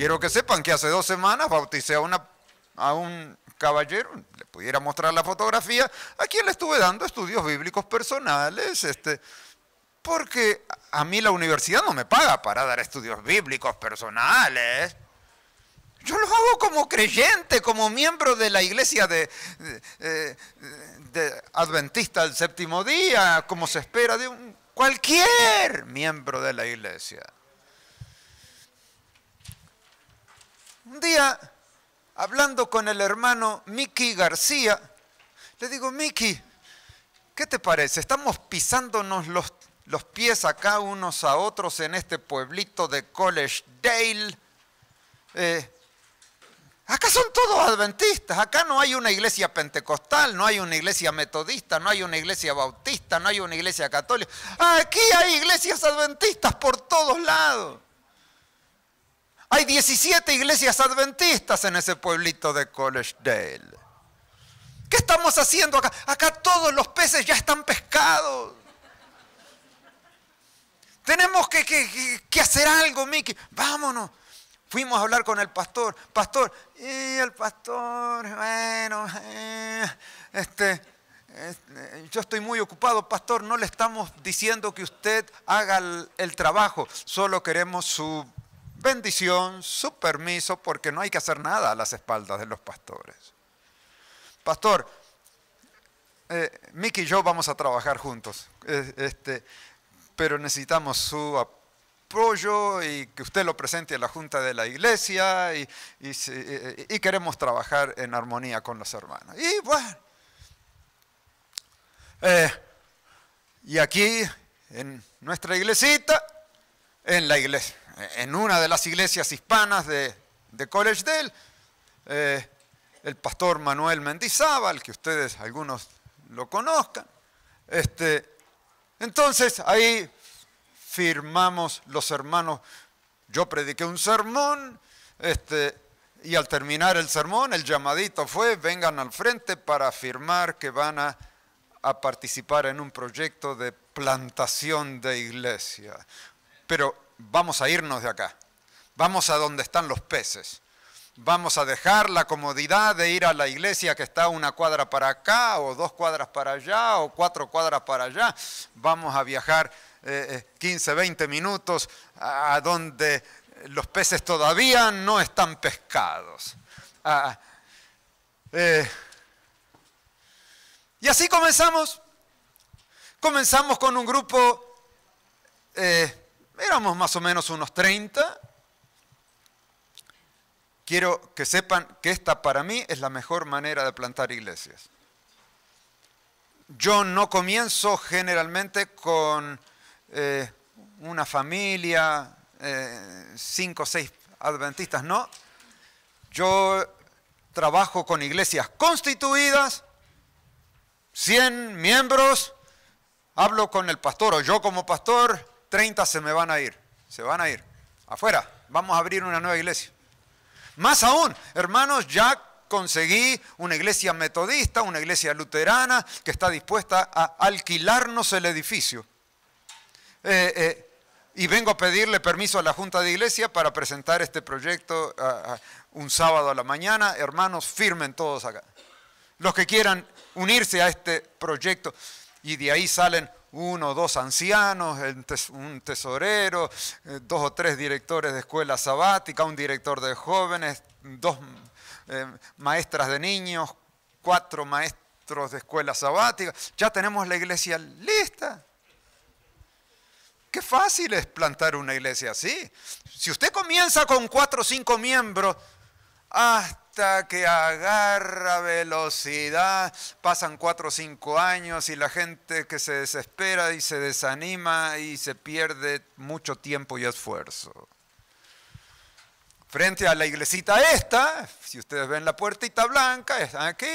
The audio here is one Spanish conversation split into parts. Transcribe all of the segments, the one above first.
Quiero que sepan que hace dos semanas bauticé a, un caballero, le pudiera mostrar la fotografía, a quien le estuve dando estudios bíblicos personales, este, porque a mí la universidad no me paga para dar estudios bíblicos personales. Yo lo hago como creyente, como miembro de la iglesia eh, Adventista del séptimo día, como se espera de un, cualquier miembro de la iglesia. Un día, hablando con el hermano Miki García, le digo, Miki, ¿qué te parece? Estamos pisándonos los, los pies acá unos a otros en este pueblito de College Dale. Eh, acá son todos adventistas, acá no hay una iglesia pentecostal, no hay una iglesia metodista, no hay una iglesia bautista, no hay una iglesia católica. Aquí hay iglesias adventistas por todos lados. Hay 17 iglesias adventistas en ese pueblito de College Dale. ¿Qué estamos haciendo acá? Acá todos los peces ya están pescados. Tenemos que, hacer algo, Mickey. Vámonos. Fuimos a hablar con el pastor. Pastor, y el pastor, bueno, eh, este, este, yo estoy muy ocupado, pastor. No le estamos diciendo que usted haga el trabajo, solo queremos su bendición, su permiso, porque no hay que hacer nada a las espaldas de los pastores. Pastor, eh, Mickey y yo vamos a trabajar juntos, eh, este, pero necesitamos su apoyo y que usted lo presente a la Junta de la Iglesia y, eh, queremos trabajar en armonía con los hermanos. Y bueno, eh, y aquí en nuestra iglesita, en la iglesia en una de las iglesias hispanas de, College Dell, eh, el pastor Manuel Mendizábal, que ustedes algunos lo conozcan. Este, entonces ahí firmamos los hermanos, yo prediqué un sermón, este, y al terminar el sermón, el llamadito fue, vengan al frente para firmar que van a, a participar en un proyecto de plantación de iglesia. Pero vamos a irnos de acá, vamos a donde están los peces, vamos a dejar la comodidad de ir a la iglesia que está una cuadra para acá o dos cuadras para allá o cuatro cuadras para allá, vamos a viajar 15, eh, 20 eh, minutos a donde los peces todavía no están pescados. Ah, ah. Eh, y así comenzamos. Comenzamos con un grupo éramos más o menos unos 30. Quiero que sepan que esta para mí es la mejor manera de plantar iglesias. Yo no comienzo generalmente con eh, una familia, eh, cinco o seis adventistas, no. Yo trabajo con iglesias constituidas, 100 miembros, hablo con el pastor o yo como pastor, 30 se me van a ir, se van a ir. Afuera, vamos a abrir una nueva iglesia. Más aún, hermanos, ya conseguí una iglesia metodista, una iglesia luterana, que está dispuesta a alquilarnos el edificio. Eh, eh, y vengo a pedirle permiso a la Junta de Iglesia para presentar este proyecto un sábado a la mañana. Hermanos, firmen todos acá. Los que quieran unirse a este proyecto. Y de ahí salen uno o dos ancianos, un tesorero, eh, dos o tres directores de escuela sabática, un director de jóvenes, dos eh, maestras de niños, cuatro maestros de escuela sabática. Ya tenemos la iglesia lista. Qué fácil es plantar una iglesia así. Si usted comienza con cuatro o cinco miembros, hasta que agarra velocidad. Pasan cuatro o cinco años y la gente que se desespera y se desanima y se pierde mucho tiempo y esfuerzo. Frente a la iglesita esta, si ustedes ven la puertita blanca, están aquí,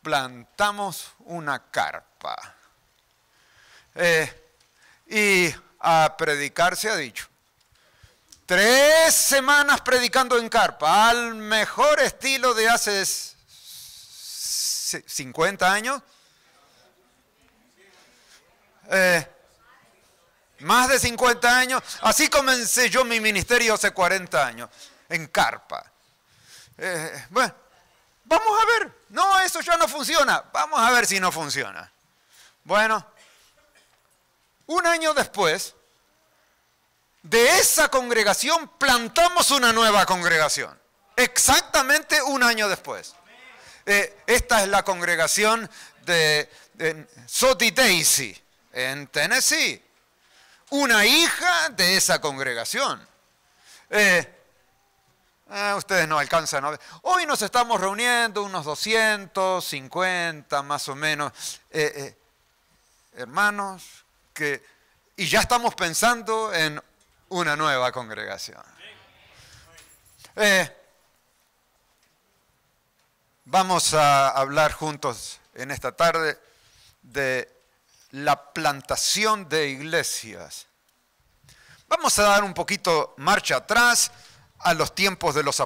plantamos una carpa. Eh, y a predicarse ha dicho. Tres semanas predicando en carpa, al mejor estilo de hace 50 años. Eh, más de 50 años. Así comencé yo mi ministerio hace 40 años, en carpa. Eh, bueno, vamos a ver. No, eso ya no funciona. Vamos a ver si no funciona. Bueno, un año después, de esa congregación plantamos una nueva congregación, exactamente un año después. Eh, esta es la congregación de, de Daisy, en Tennessee, una hija de esa congregación. Eh, eh, ustedes no alcanzan a ver. Hoy nos estamos reuniendo unos 250 más o menos hermanos que, y ya estamos pensando en una nueva congregación. Eh, vamos a hablar juntos en esta tarde de la plantación de iglesias. Vamos a dar un poquito marcha atrás a los tiempos de los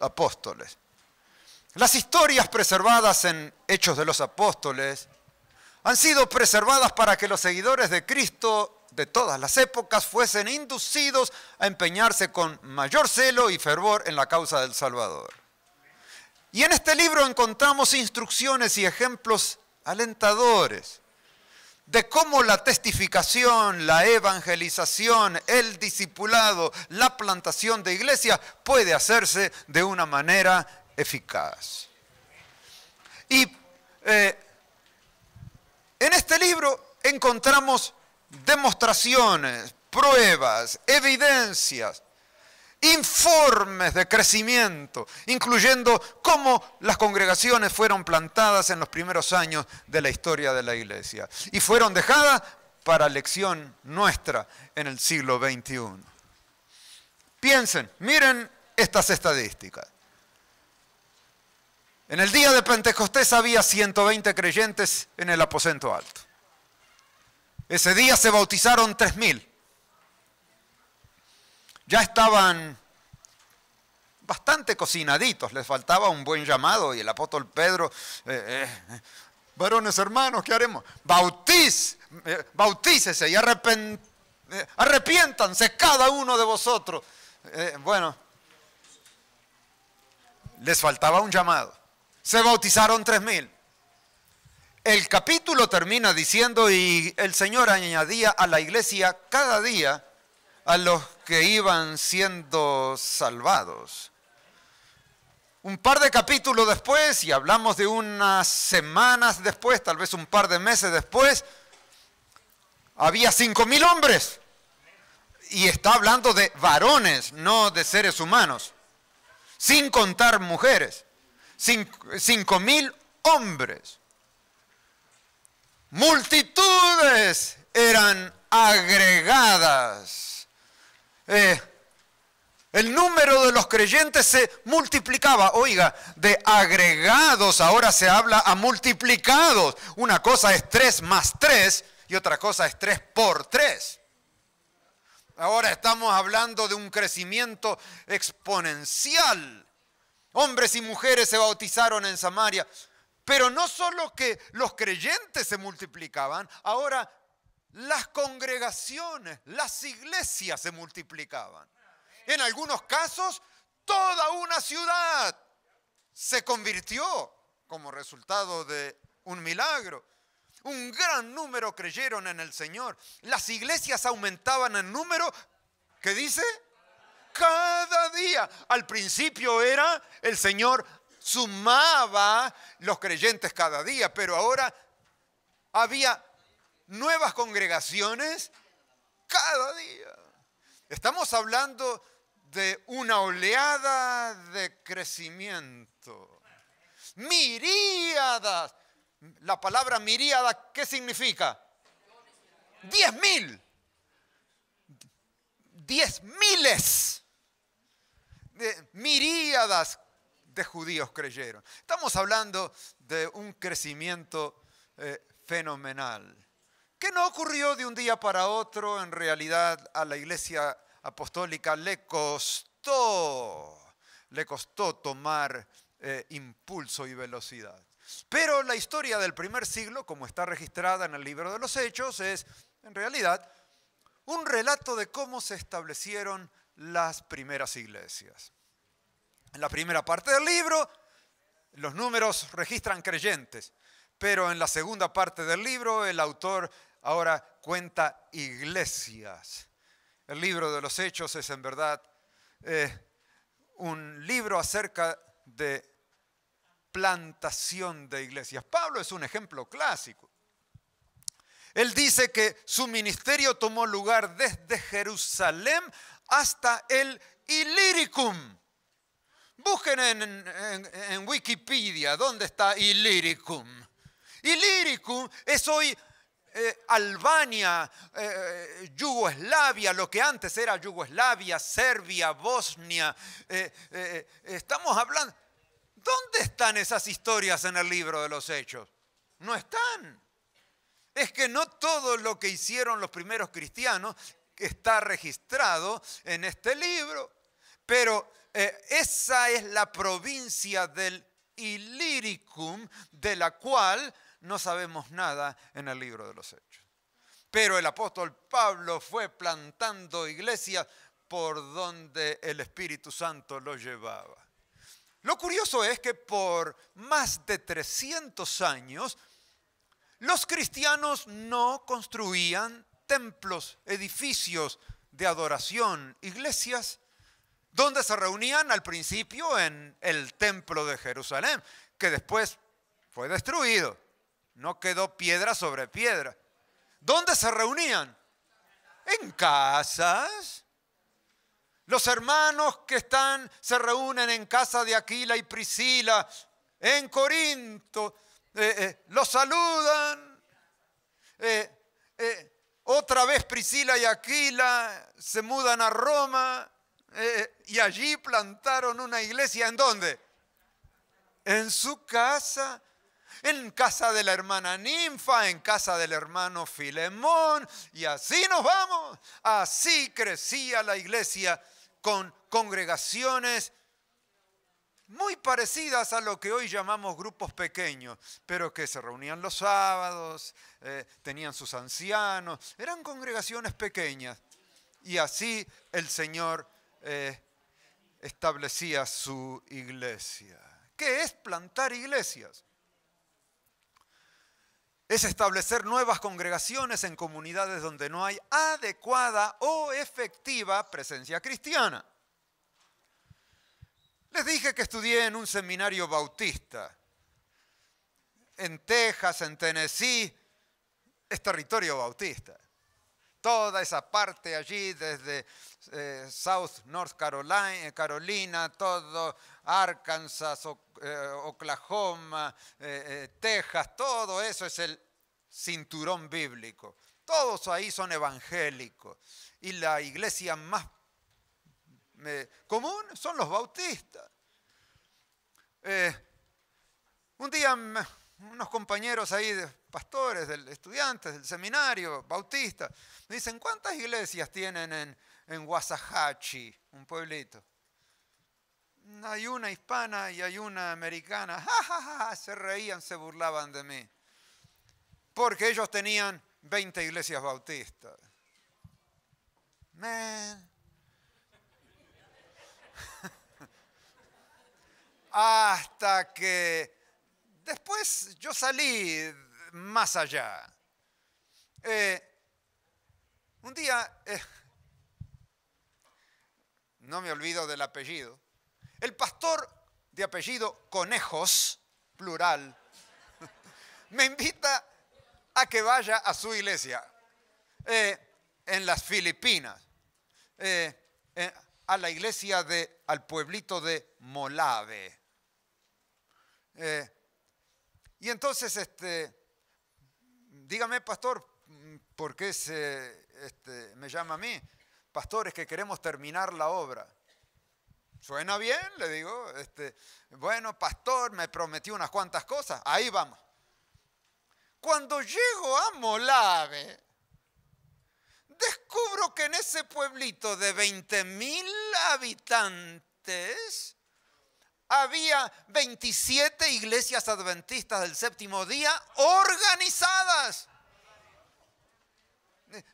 apóstoles. Las historias preservadas en Hechos de los Apóstoles han sido preservadas para que los seguidores de Cristo de todas las épocas fuesen inducidos a empeñarse con mayor celo y fervor en la causa del Salvador. Y en este libro encontramos instrucciones y ejemplos alentadores de cómo la testificación, la evangelización, el discipulado, la plantación de iglesia puede hacerse de una manera eficaz. Y eh, en este libro encontramos demostraciones, pruebas, evidencias, informes de crecimiento, incluyendo cómo las congregaciones fueron plantadas en los primeros años de la historia de la iglesia y fueron dejadas para lección nuestra en el siglo XXI. Piensen, miren estas estadísticas. En el día de Pentecostés había 120 creyentes en el aposento alto. Ese día se bautizaron tres mil Ya estaban bastante cocinaditos, les faltaba un buen llamado y el apóstol Pedro, eh, eh, eh, varones hermanos, ¿qué haremos? Bautiz, bautícese y arrepiéntanse cada uno de vosotros. bueno, les faltaba un llamado. Se bautizaron tres mil. El capítulo termina diciendo, y el Señor añadía a la iglesia cada día a los que iban siendo salvados. Un par de capítulos después, y hablamos de unas semanas después, tal vez un par de meses después, había cinco mil hombres. Y está hablando de varones, no de seres humanos, sin contar mujeres. Cinco mil hombres multitudes eran agregadas. Eh, el número de los creyentes se multiplicaba. Oiga, de agregados ahora se habla a multiplicados. Una cosa es tres más tres y otra cosa es tres por tres... Ahora estamos hablando de un crecimiento exponencial. Hombres y mujeres se bautizaron en Samaria. Pero no solo que los creyentes se multiplicaban, ahora las congregaciones, las iglesias se multiplicaban. En algunos casos, toda una ciudad se convirtió como resultado de un milagro. Un gran número creyeron en el Señor. Las iglesias aumentaban en número, ¿qué dice? Cada día. Al principio era el Señor sumaba los creyentes cada día, pero ahora había nuevas congregaciones cada día. Estamos hablando de una oleada de crecimiento. Miríadas. La palabra miríada, ¿qué significa? Diez mil. Diez miles. De miríadas, de judíos creyeron. Estamos hablando de un crecimiento eh, fenomenal, que no ocurrió de un día para otro, en realidad a la iglesia apostólica le costó, le costó tomar eh, impulso y velocidad. Pero la historia del primer siglo, como está registrada en el libro de los Hechos, es en realidad un relato de cómo se establecieron las primeras iglesias. En la primera parte del libro, los números registran creyentes, pero en la segunda parte del libro el autor ahora cuenta iglesias. El libro de los Hechos es en verdad eh, un libro acerca de plantación de iglesias. Pablo es un ejemplo clásico. Él dice que su ministerio tomó lugar desde Jerusalén hasta el Ilíricum. Busquen en, Wikipedia dónde está Illyricum. Illyricum es hoy eh, Albania, eh, Yugoslavia, lo que antes era Yugoslavia, Serbia, Bosnia. Eh, estamos hablando... ¿Dónde están esas historias en el libro de los hechos? No están. Es que no todo lo que hicieron los primeros cristianos está registrado en este libro, pero eh, esa es la provincia del Illyricum, de la cual no sabemos nada en el libro de los Hechos. Pero el apóstol Pablo fue plantando iglesias por donde el Espíritu Santo lo llevaba. Lo curioso es que por más de 300 años los cristianos no construían templos, edificios de adoración, iglesias, ¿Dónde se reunían al principio en el templo de Jerusalén, que después fue destruido, no quedó piedra sobre piedra. ¿Dónde se reunían? En casas. Los hermanos que están se reúnen en casa de Aquila y Priscila, en Corinto, eh, eh, los saludan. Eh, otra vez Priscila y Aquila se mudan a Roma eh, y allí plantaron una iglesia. ¿En dónde? En su casa. En casa de la hermana Ninfa, en casa del hermano Filemón. Y así nos vamos. Así crecía la iglesia con congregaciones muy parecidas a lo que hoy llamamos grupos pequeños, pero que se reunían los sábados, eh, tenían sus ancianos, eran congregaciones pequeñas. Y así el Señor eh, establecía su iglesia. ¿Qué es plantar iglesias? Es establecer nuevas congregaciones en comunidades donde no hay adecuada o efectiva presencia cristiana. Les dije que estudié en un seminario bautista. En Texas, en Tennessee, es territorio bautista toda esa parte allí, desde eh, South North Carolina, eh, Carolina todo Arkansas, eh, Oklahoma, Texas, todo eso es el cinturón bíblico. Todos ahí son evangélicos. Y la iglesia más común son los bautistas. un día unos compañeros ahí, de pastores, de estudiantes del seminario, bautistas, me dicen, ¿cuántas iglesias tienen en, en un pueblito? Hay una hispana y hay una americana. Se reían, se burlaban de mí. Porque ellos tenían 20 iglesias bautistas. Hasta que después yo salí más allá. Eh, un día, eh, no me olvido del apellido, el pastor de apellido Conejos, plural, me invita a que vaya a su iglesia eh, en las Filipinas, a la iglesia de, al pueblito de Molave. Y entonces, este, dígame, pastor, ¿por qué se, este, me llama a mí? Pastores, que queremos terminar la obra. Suena bien, le digo. Este, bueno, pastor, me prometió unas cuantas cosas. Ahí vamos. Cuando llego a Molave, descubro que en ese pueblito de mil habitantes había 27 iglesias adventistas del séptimo día organizadas.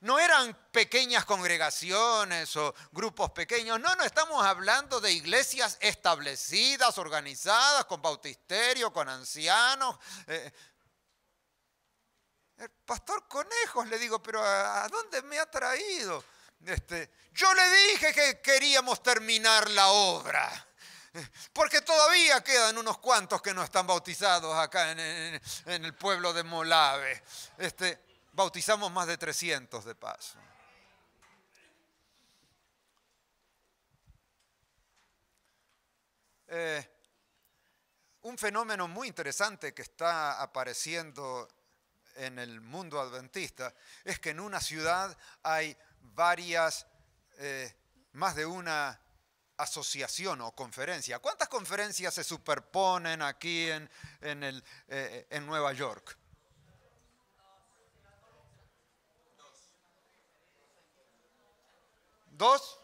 No eran pequeñas congregaciones o grupos pequeños, no, no, estamos hablando de iglesias establecidas, organizadas, con bautisterio, con ancianos. Eh, el pastor Conejos le digo, pero ¿a dónde me ha traído? Este, yo le dije que queríamos terminar la obra. Porque todavía quedan unos cuantos que no están bautizados acá en, el pueblo de Molave. Este, bautizamos más de 300 de paso. Eh, un fenómeno muy interesante que está apareciendo en el mundo adventista es que en una ciudad hay varias, eh, más de una asociación o conferencia. ¿Cuántas conferencias se superponen aquí en, en, el, eh, en Nueva York? ¿Dos?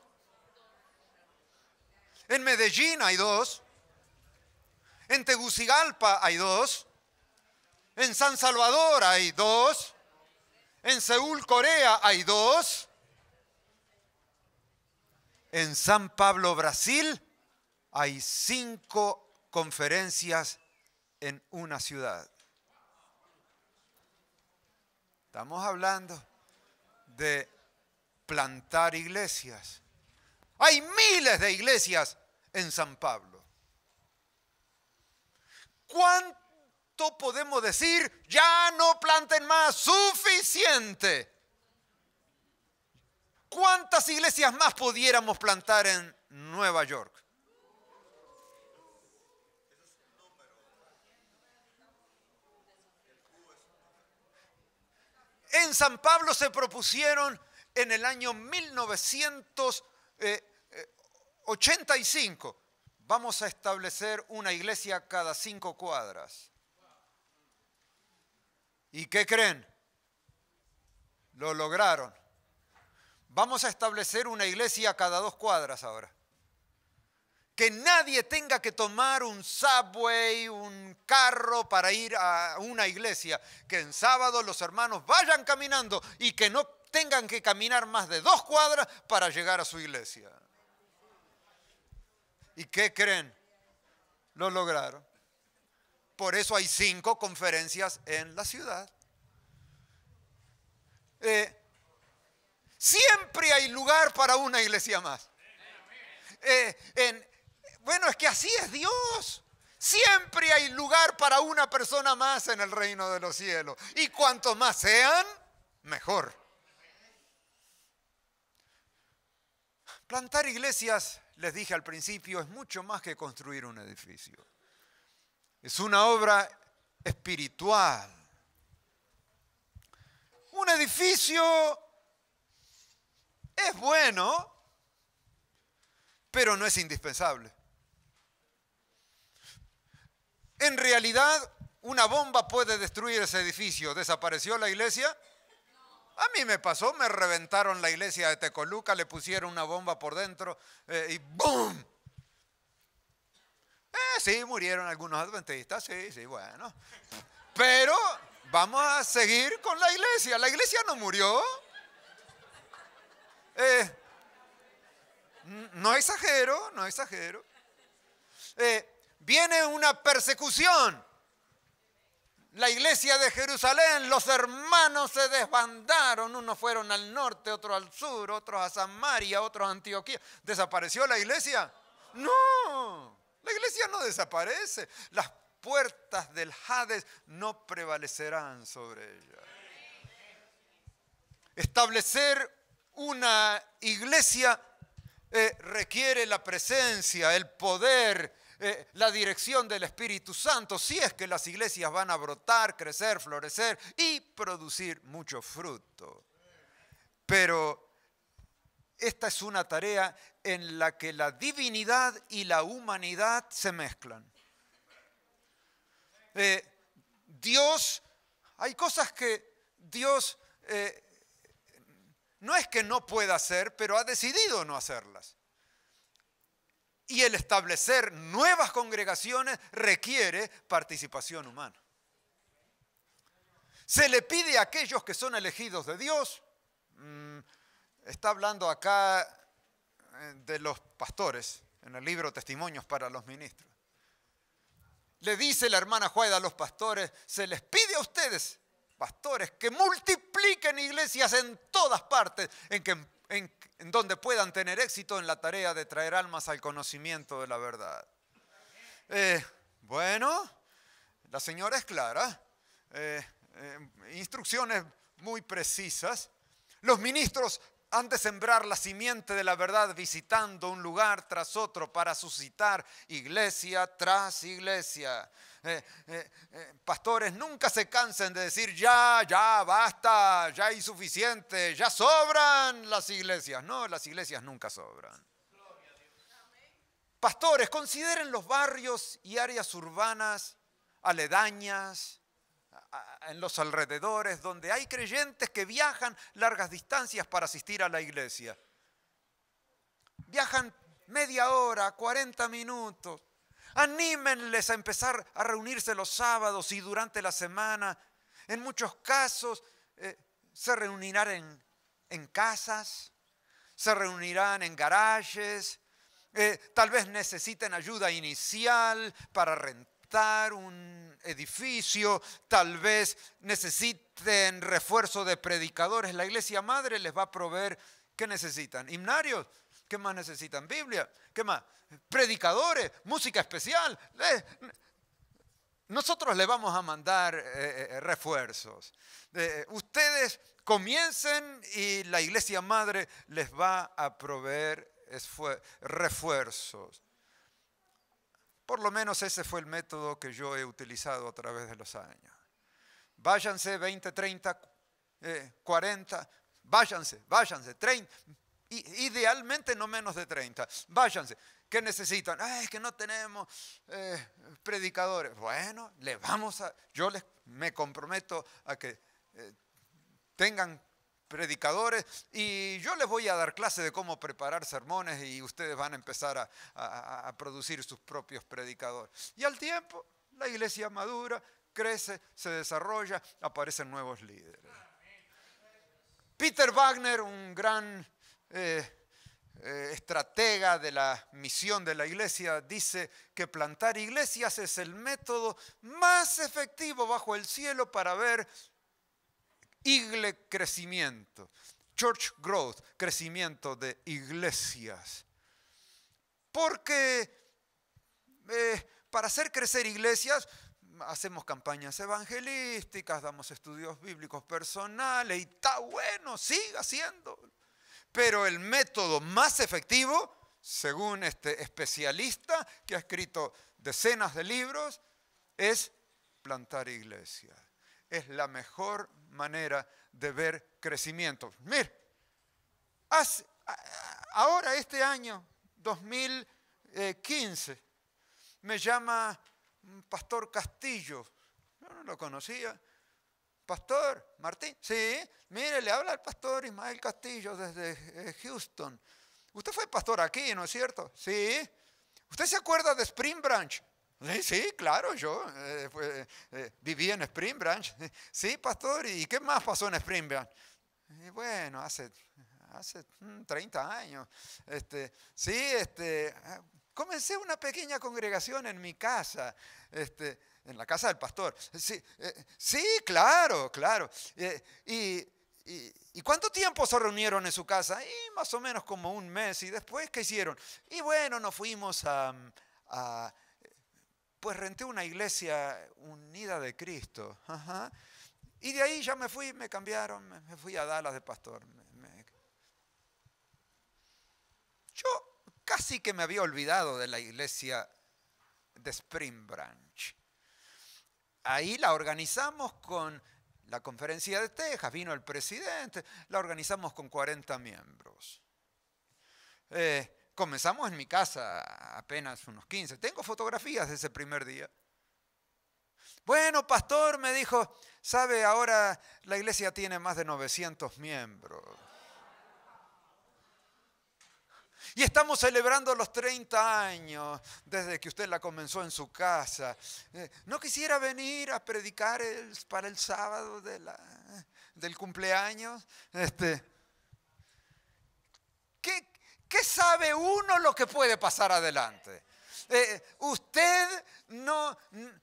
En Medellín hay dos. En Tegucigalpa hay dos. En San Salvador hay dos. En Seúl, Corea hay dos en San Pablo, Brasil, hay cinco conferencias en una ciudad. Estamos hablando de plantar iglesias. Hay miles de iglesias en San Pablo. ¿Cuánto podemos decir? Ya no planten más, suficiente. ¿Cuántas iglesias más pudiéramos plantar en Nueva York? En San Pablo se propusieron en el año 1985, vamos a establecer una iglesia cada cinco cuadras. ¿Y qué creen? Lo lograron. Vamos a establecer una iglesia cada dos cuadras ahora. Que nadie tenga que tomar un subway, un carro para ir a una iglesia. Que en sábado los hermanos vayan caminando y que no tengan que caminar más de dos cuadras para llegar a su iglesia. ¿Y qué creen? Lo lograron. Por eso hay cinco conferencias en la ciudad. Eh, Siempre hay lugar para una iglesia más. Eh, bueno, es que así es Dios. Siempre hay lugar para una persona más en el reino de los cielos. Y cuanto más sean, mejor. Plantar iglesias, les dije al principio, es mucho más que construir un edificio. Es una obra espiritual. Un edificio es bueno, pero no es indispensable. En realidad, una bomba puede destruir ese edificio. ¿Desapareció la iglesia? A mí me pasó, me reventaron la iglesia de Tecoluca, le pusieron una bomba por dentro eh, y ¡boom! Eh, sí, murieron algunos adventistas, sí, sí, bueno. Pero vamos a seguir con la iglesia. La iglesia no murió. Eh, no exagero, no exagero. Eh, viene una persecución. La iglesia de Jerusalén, los hermanos se desbandaron, unos fueron al norte, otros al sur, otros a Samaria, otros a Antioquía. ¿Desapareció la iglesia? No, la iglesia no desaparece. Las puertas del Hades no prevalecerán sobre ella. Establecer una iglesia eh, requiere la presencia, el poder, eh, la dirección del Espíritu Santo, si es que las iglesias van a brotar, crecer, florecer y producir mucho fruto. Pero esta es una tarea en la que la divinidad y la humanidad se mezclan. Eh, Dios, hay cosas que Dios no es que no pueda hacer, pero ha decidido no hacerlas. Y el establecer nuevas congregaciones requiere participación humana. Se le pide a aquellos que son elegidos de Dios, mm, está hablando acá eh, de los pastores en el libro Testimonios para los Ministros. Le dice la hermana Juárez a los pastores, se les pide a ustedes pastores que multipliquen iglesias en todas partes, en, donde puedan tener éxito en la tarea de traer almas al conocimiento de la verdad. Eh, bueno, la señora es clara, eh, eh, instrucciones muy precisas. Los ministros han de sembrar la simiente de la verdad visitando un lugar tras otro para suscitar iglesia tras iglesia. Eh, eh, eh, pastores nunca se cansen de decir ya, ya, basta, ya hay suficiente, ya sobran las iglesias. No, las iglesias nunca sobran. Pastores, consideren los barrios y áreas urbanas aledañas, en los alrededores, donde hay creyentes que viajan largas distancias para asistir a la iglesia. Viajan media hora, 40 minutos. Anímenles a empezar a reunirse los sábados y durante la semana. En muchos casos eh, se reunirán en, casas, se reunirán en garajes, eh, tal vez necesiten ayuda inicial para rentar un edificio, tal vez necesiten refuerzo de predicadores. La iglesia madre les va a proveer, ¿qué necesitan? Himnarios ¿Qué más necesitan? Biblia. ¿Qué más? Predicadores, música especial. Eh, nosotros le vamos a mandar eh, eh, refuerzos. ustedes comiencen y la iglesia madre les va a proveer refuerzos. Por lo menos ese fue el método que yo he utilizado a través de los años. Váyanse 20, 30, 40, váyanse, váyanse, 30 idealmente no menos de 30. Váyanse. ¿Qué necesitan? Ah, es que no tenemos eh, predicadores. Bueno, le vamos a. Yo les, me comprometo a que eh, tengan predicadores y yo les voy a dar clase de cómo preparar sermones y ustedes van a empezar a producir sus propios predicadores. Y al tiempo, la iglesia madura, crece, se desarrolla, aparecen nuevos líderes. Peter Wagner, un gran eh, eh, estratega de la misión de la iglesia, dice que plantar iglesias es el método más efectivo bajo el cielo para ver igle crecimiento, church growth, crecimiento de iglesias. Porque eh, para hacer crecer iglesias, hacemos campañas evangelísticas, damos estudios bíblicos personales y está bueno, siga haciendo pero el método más efectivo, según este especialista que ha escrito decenas de libros, es plantar iglesias. Es la mejor manera de ver crecimiento. Mir, ahora este año, 2015, me llama Pastor Castillo. no lo conocía. Pastor Martín, sí, mire, le habla el pastor Ismael Castillo desde eh, Houston. Usted fue pastor aquí, ¿no es cierto? Sí. ¿Usted se acuerda de Spring Branch? Sí, claro, yo eh, eh, viví en Spring Branch. Sí, pastor, ¿y qué más pasó en Spring Branch? bueno, hace hace 30 mm, años. Este, sí, este, Comencé una pequeña congregación en mi casa, este, en la casa del pastor. Sí, eh, sí claro, claro. Eh, y, cuánto tiempo se reunieron en su casa? Y más o menos como un mes. ¿Y después qué hicieron? Y bueno, nos fuimos a, pues renté una iglesia unida de Cristo. Y de ahí ya me fui, me cambiaron, me fui a Dallas de pastor. Yo Casi que me había olvidado de la iglesia de Spring Branch. Ahí la organizamos con la conferencia de Texas, vino el presidente, la organizamos con 40 miembros. Eh, comenzamos en mi casa apenas unos 15. Tengo fotografías de ese primer día. Bueno, pastor, me dijo, sabe, ahora la iglesia tiene más de 900 miembros. Y estamos celebrando los 30 años desde que usted la comenzó en su casa. Eh, no quisiera venir a predicar para el sábado de del cumpleaños. Este, ¿qué, sabe uno lo que puede pasar adelante? Eh, usted no,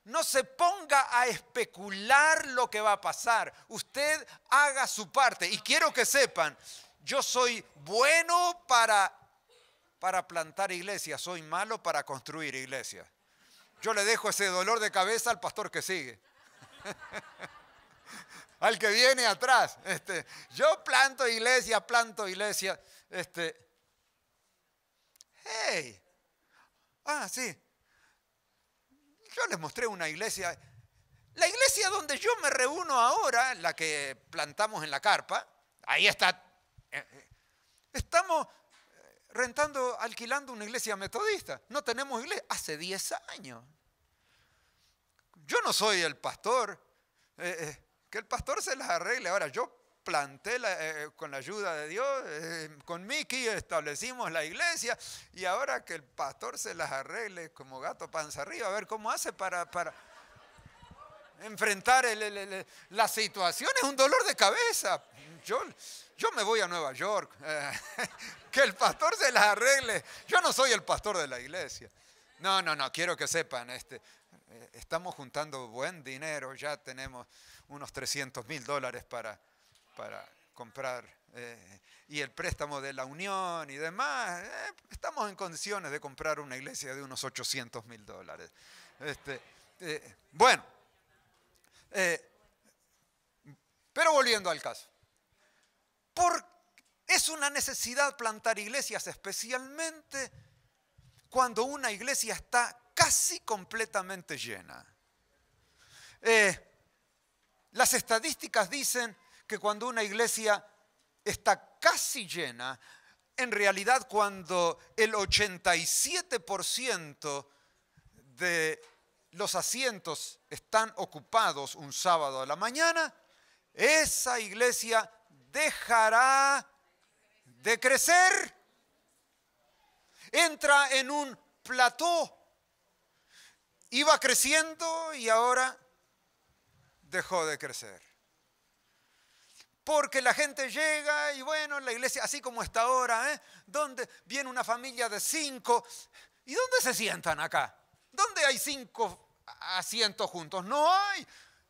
no se ponga a especular lo que va a pasar. Usted haga su parte. Y quiero que sepan, yo soy bueno para para plantar iglesias, soy malo para construir iglesias. Yo le dejo ese dolor de cabeza al pastor que sigue. al que viene atrás. Este, yo planto iglesia, planto iglesia. Este, hey, ah, sí. Yo les mostré una iglesia. La iglesia donde yo me reúno ahora, la que plantamos en la carpa, ahí está. Eh, eh, estamos rentando, alquilando una iglesia metodista. No tenemos iglesia. Hace 10 años. Yo no soy el pastor. Eh, eh, que el pastor se las arregle. Ahora, yo planté eh, con la ayuda de Dios, con Mickey, establecimos la iglesia y ahora que el pastor se las arregle como gato panza arriba, a ver cómo hace para, para enfrentar la situación. Es un dolor de cabeza. Yo, yo me voy a Nueva York. que el pastor se las arregle. Yo no soy el pastor de la iglesia. No, no, no, quiero que sepan, este, eh, estamos juntando buen dinero, ya tenemos unos 300 mil dólares para, para comprar eh, y el préstamo de la Unión y demás. Eh, estamos en condiciones de comprar una iglesia de unos 800 mil dólares. Este, bueno, pero volviendo al caso, ¿por es una necesidad plantar iglesias, especialmente cuando una iglesia está casi completamente llena. Eh, las estadísticas dicen que cuando una iglesia está casi llena, en realidad cuando el 87% de los asientos están ocupados un sábado a la mañana, esa iglesia dejará de crecer, entra en un plató. Iba creciendo y ahora dejó de crecer. Porque la gente llega y bueno, la iglesia, así como está ahora, ¿eh? donde viene una familia de cinco, ¿y dónde se sientan acá? ¿Dónde hay cinco asientos juntos? No hay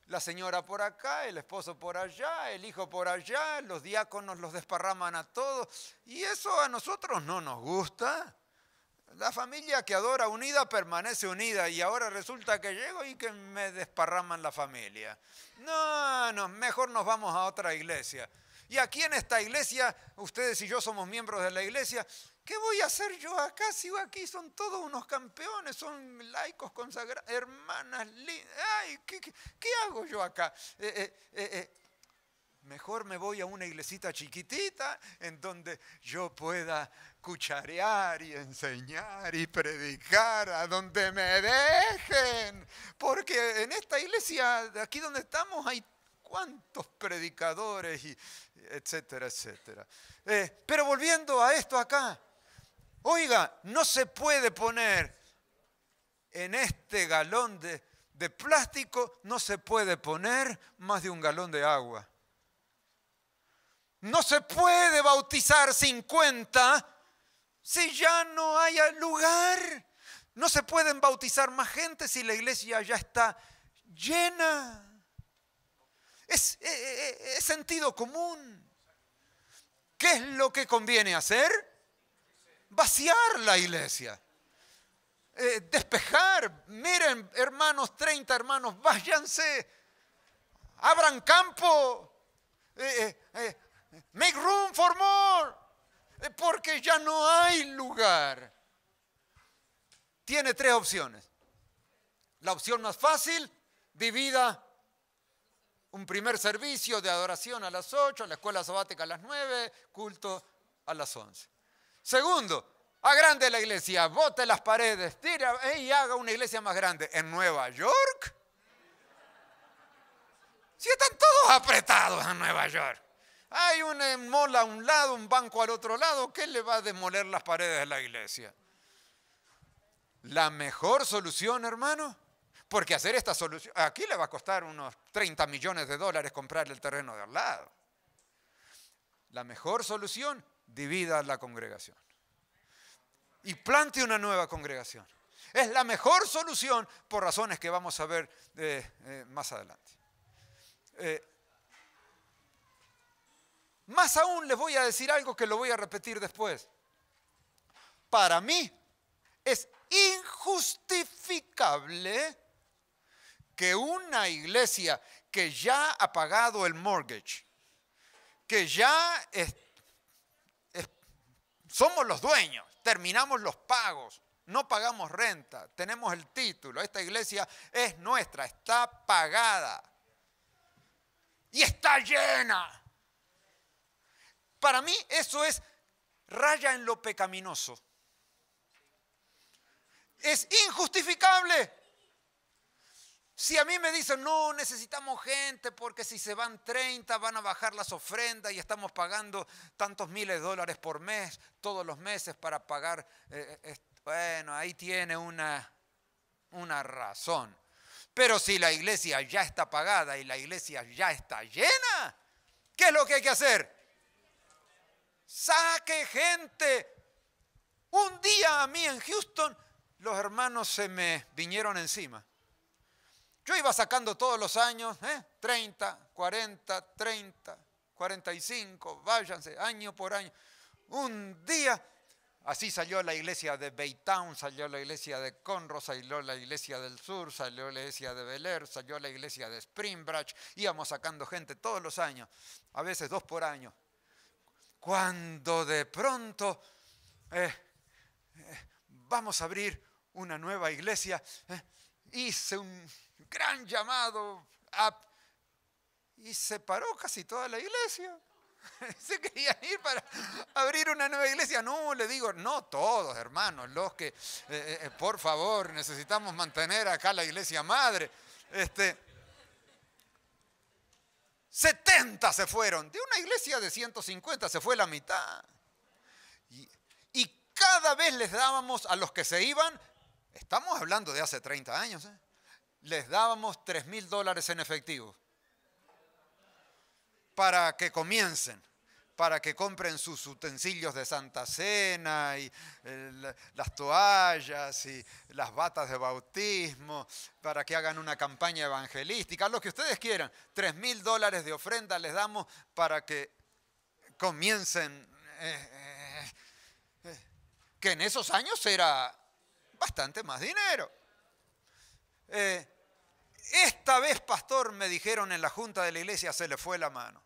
la señora por acá, el esposo por allá, el hijo por allá, los diáconos los desparraman a todos. Y eso a nosotros no nos gusta. La familia que adora unida permanece unida y ahora resulta que llego y que me desparraman la familia. No, no, mejor nos vamos a otra iglesia. Y aquí en esta iglesia, ustedes y yo somos miembros de la iglesia, ¿Qué voy a hacer yo acá? Sigo aquí, son todos unos campeones, son laicos consagrados, hermanas lindas. ¿qué, hago yo acá? Eh, eh, eh, mejor me voy a una iglesita chiquitita en donde yo pueda cucharear y enseñar y predicar a donde me dejen. Porque en esta iglesia, aquí donde estamos, hay cuántos predicadores y etcétera, etcétera. pero volviendo a esto acá, Oiga, no se puede poner en este galón de, plástico, no se puede poner más de un galón de agua. No se puede bautizar 50 si ya no hay lugar. No se pueden bautizar más gente si la iglesia ya está llena. Es, es, eh, eh, eh, es sentido común. ¿Qué es lo que conviene hacer? vaciar la iglesia. Eh, despejar, miren hermanos, 30 hermanos, váyanse, abran campo, eh, eh, make room for more, porque ya no hay lugar. Tiene tres opciones. La opción más fácil, divida un primer servicio de adoración a las 8, la escuela sabática a las 9, culto a las 11. Segundo, agrande la iglesia, bote las paredes, tira y haga una iglesia más grande. ¿En Nueva York? Si están todos apretados en Nueva York. Hay una eh, mola a un lado, un banco al otro lado. ¿Qué le va a demoler las paredes de la iglesia? La mejor solución, hermano, porque hacer esta solución, aquí le va a costar unos 30 millones de dólares comprar el terreno de al lado. La mejor solución divida la congregación. Y plante una nueva congregación. Es la mejor solución por razones que vamos a ver eh, eh, más adelante. Eh, más aún les voy a decir algo que lo voy a repetir después. Para mí es injustificable que una iglesia que ya ha pagado el mortgage, que ya está somos los dueños, terminamos los pagos, no pagamos renta, tenemos el título, esta iglesia es nuestra, está pagada y está llena. Para mí eso es raya en lo pecaminoso. Es injustificable. Si a mí me dicen, no, necesitamos gente porque si se van 30 van a bajar las ofrendas y estamos pagando tantos miles de dólares por mes, todos los meses para pagar, eh, eh, bueno, ahí tiene una, una razón. Pero si la iglesia ya está pagada y la iglesia ya está llena, ¿qué es lo que hay que hacer? Saque gente. Un día a mí en Houston los hermanos se me vinieron encima yo iba sacando todos los años, 30, 40, 30, 45, váyanse, año por año. Un día, así salió la iglesia de Baytown, salió la iglesia de Conroe, salió la iglesia del Sur, salió la iglesia de Bel Air, salió la iglesia de Springbridge. Íbamos sacando gente todos los años, a veces dos por año. Cuando de pronto eh, eh, vamos a abrir una nueva iglesia, eh, hice un gran llamado. y se paró casi toda la iglesia. se querían ir para abrir una nueva iglesia. No, le digo, no todos, hermanos, los que, eh, eh, eh, por favor, necesitamos mantener acá la iglesia madre. Este, 70 se fueron. De una iglesia de 150 se fue la mitad. Y, cada vez les dábamos a los que se iban, estamos hablando de hace 30 años, les dábamos 3.000 mil dólares en efectivo para que comiencen, para que compren sus utensilios de Santa Cena y eh, las toallas y las batas de bautismo, para que hagan una campaña evangelística, lo que ustedes quieran. 3.000 mil dólares de ofrenda les damos para que comiencen. Eh, eh, que en esos años era bastante más dinero. Eh, esta vez, pastor, me dijeron en la junta de la iglesia, se le fue la mano.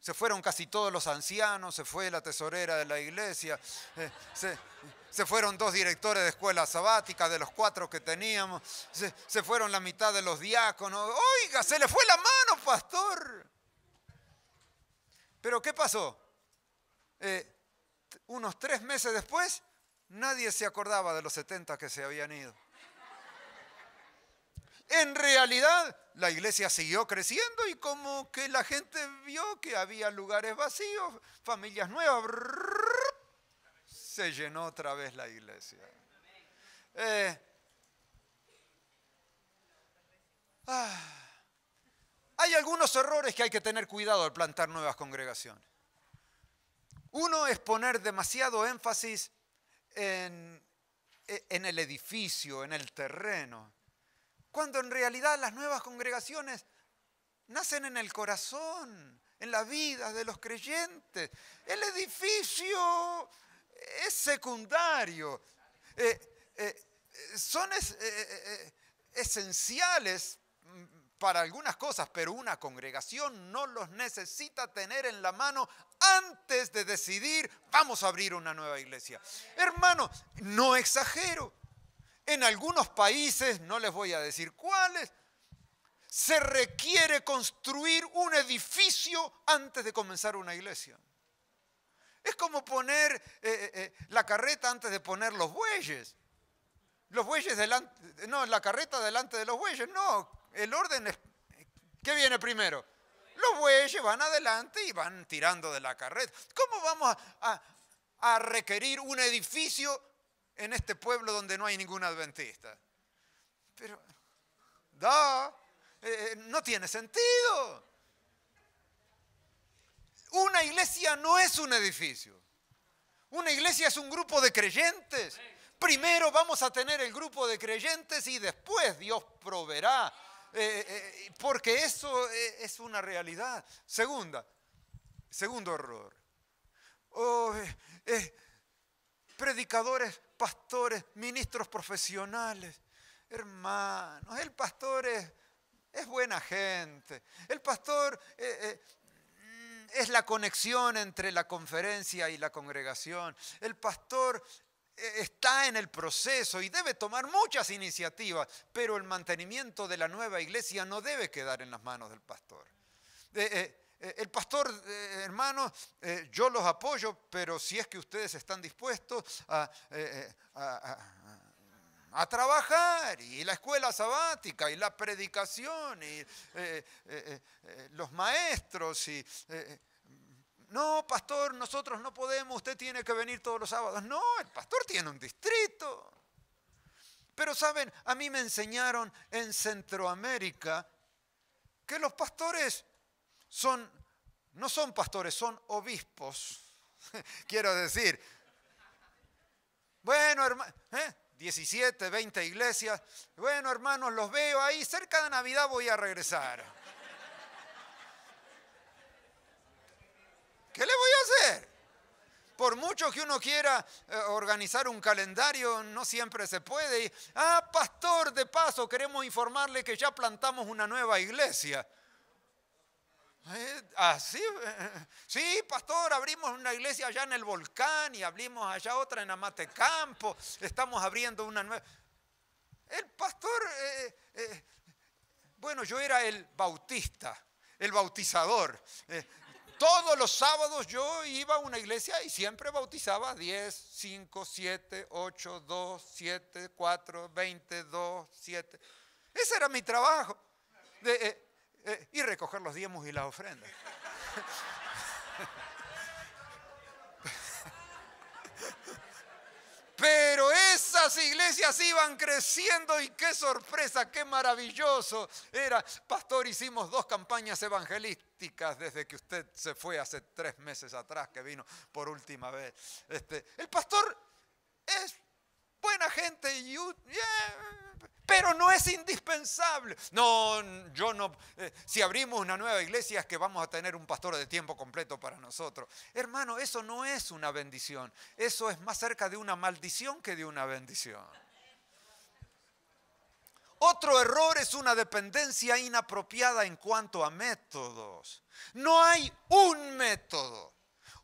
Se fueron casi todos los ancianos, se fue la tesorera de la iglesia, eh, se, fueron dos directores de escuela sabática de los cuatro que teníamos, se, fueron la mitad de los diáconos. Oiga, se le fue la mano, pastor. Pero ¿qué pasó? Eh, unos tres meses después, nadie se acordaba de los 70 que se habían ido. En realidad, la iglesia siguió creciendo y como que la gente vio que había lugares vacíos, familias nuevas, se llenó otra vez la iglesia. Eh, ah, hay algunos errores que hay que tener cuidado al plantar nuevas congregaciones. Uno es poner demasiado énfasis en el edificio, en el terreno cuando en realidad las nuevas congregaciones nacen en el corazón, en la vida de los creyentes. El edificio es secundario. Eh, eh, son eh, esenciales para algunas cosas, pero una congregación no los necesita tener en la mano antes de decidir, vamos a abrir una nueva iglesia. Hermano, no exagero. En algunos países, no les voy a decir cuáles, se requiere construir un edificio antes de comenzar una iglesia. Es como poner eh, eh, eh, la carreta antes de poner los bueyes. Los bueyes delante, no, la carreta delante de los bueyes, no, el orden es, ¿qué viene primero? Los bueyes van adelante y van tirando de la carreta. ¿Cómo vamos a requerir un edificio en este pueblo donde no hay ningún adventista. Pero, da, eh, eh, no tiene sentido. Una iglesia no es un edificio. Una iglesia es un grupo de creyentes. Primero vamos a tener el grupo de creyentes y después Dios proveerá. Eh, porque eso es una realidad. Segunda, segundo error. Oh, predicadores pastores, ministros profesionales. Hermanos, el pastor es, buena gente. El pastor eh, eh, mm, es la conexión entre la conferencia y la congregación. El pastor eh, está en el proceso y debe tomar muchas iniciativas, pero el mantenimiento de la nueva iglesia no debe quedar en las manos del pastor. Eh, el pastor, eh, hermano, eh, yo los apoyo, pero si es que ustedes están dispuestos a, trabajar y la escuela sabática y la predicación y los maestros y... no, pastor, nosotros no podemos, usted tiene que venir todos los sábados. No, el pastor tiene un distrito. Pero saben, a mí me enseñaron en Centroamérica que los pastores son, no son pastores, son obispos, quiero decir. Bueno, hermanos, 17, 20 iglesias. Bueno, hermanos, los veo ahí, cerca de Navidad voy a regresar. ¿Qué le voy a hacer? Por mucho que uno quiera eh, organizar un calendario, no siempre se puede. ah, pastor, de paso, queremos informarle que ya plantamos una nueva iglesia. Eh, así, eh, sí, pastor, abrimos una iglesia allá en el volcán y abrimos allá otra en Amatecampo, estamos abriendo una nueva. El pastor, eh, bueno, yo era el bautista, el bautizador. todos los sábados yo iba a una iglesia y siempre bautizaba 10, 5, 7, 8, 2, 7, 4, 20, 2, 7. Ese era mi trabajo. De, eh, y recoger los diezmos y las ofrendas. Pero esas iglesias iban creciendo y qué sorpresa, qué maravilloso era. Pastor, hicimos dos campañas evangelísticas desde que usted se fue hace tres meses atrás, que vino por última vez. Este, el pastor es buena gente, pero no es indispensable. No, yo no, eh, si abrimos una nueva iglesia es que vamos a tener un pastor de tiempo completo para nosotros. Hermano, eso no es una bendición, eso es más cerca de una maldición que de una bendición. Otro error es una dependencia inapropiada en cuanto a métodos. No hay un método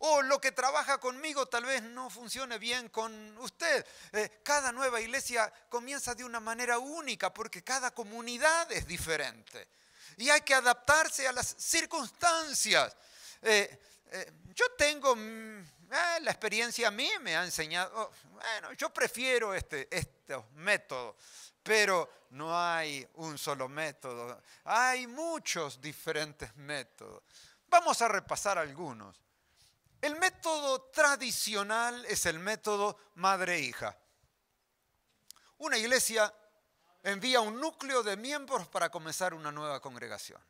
o lo que trabaja conmigo tal vez no funcione bien con usted. Eh, cada nueva iglesia comienza de una manera única porque cada comunidad es diferente y hay que adaptarse a las circunstancias. Eh, eh, yo tengo mm, la experiencia a mí me ha enseñado, oh, bueno, yo prefiero este, estos métodos, pero no hay un solo método, hay muchos diferentes métodos. Vamos a repasar algunos. El método tradicional es el método madre-hija. Una iglesia envía un núcleo de miembros para comenzar una nueva congregación.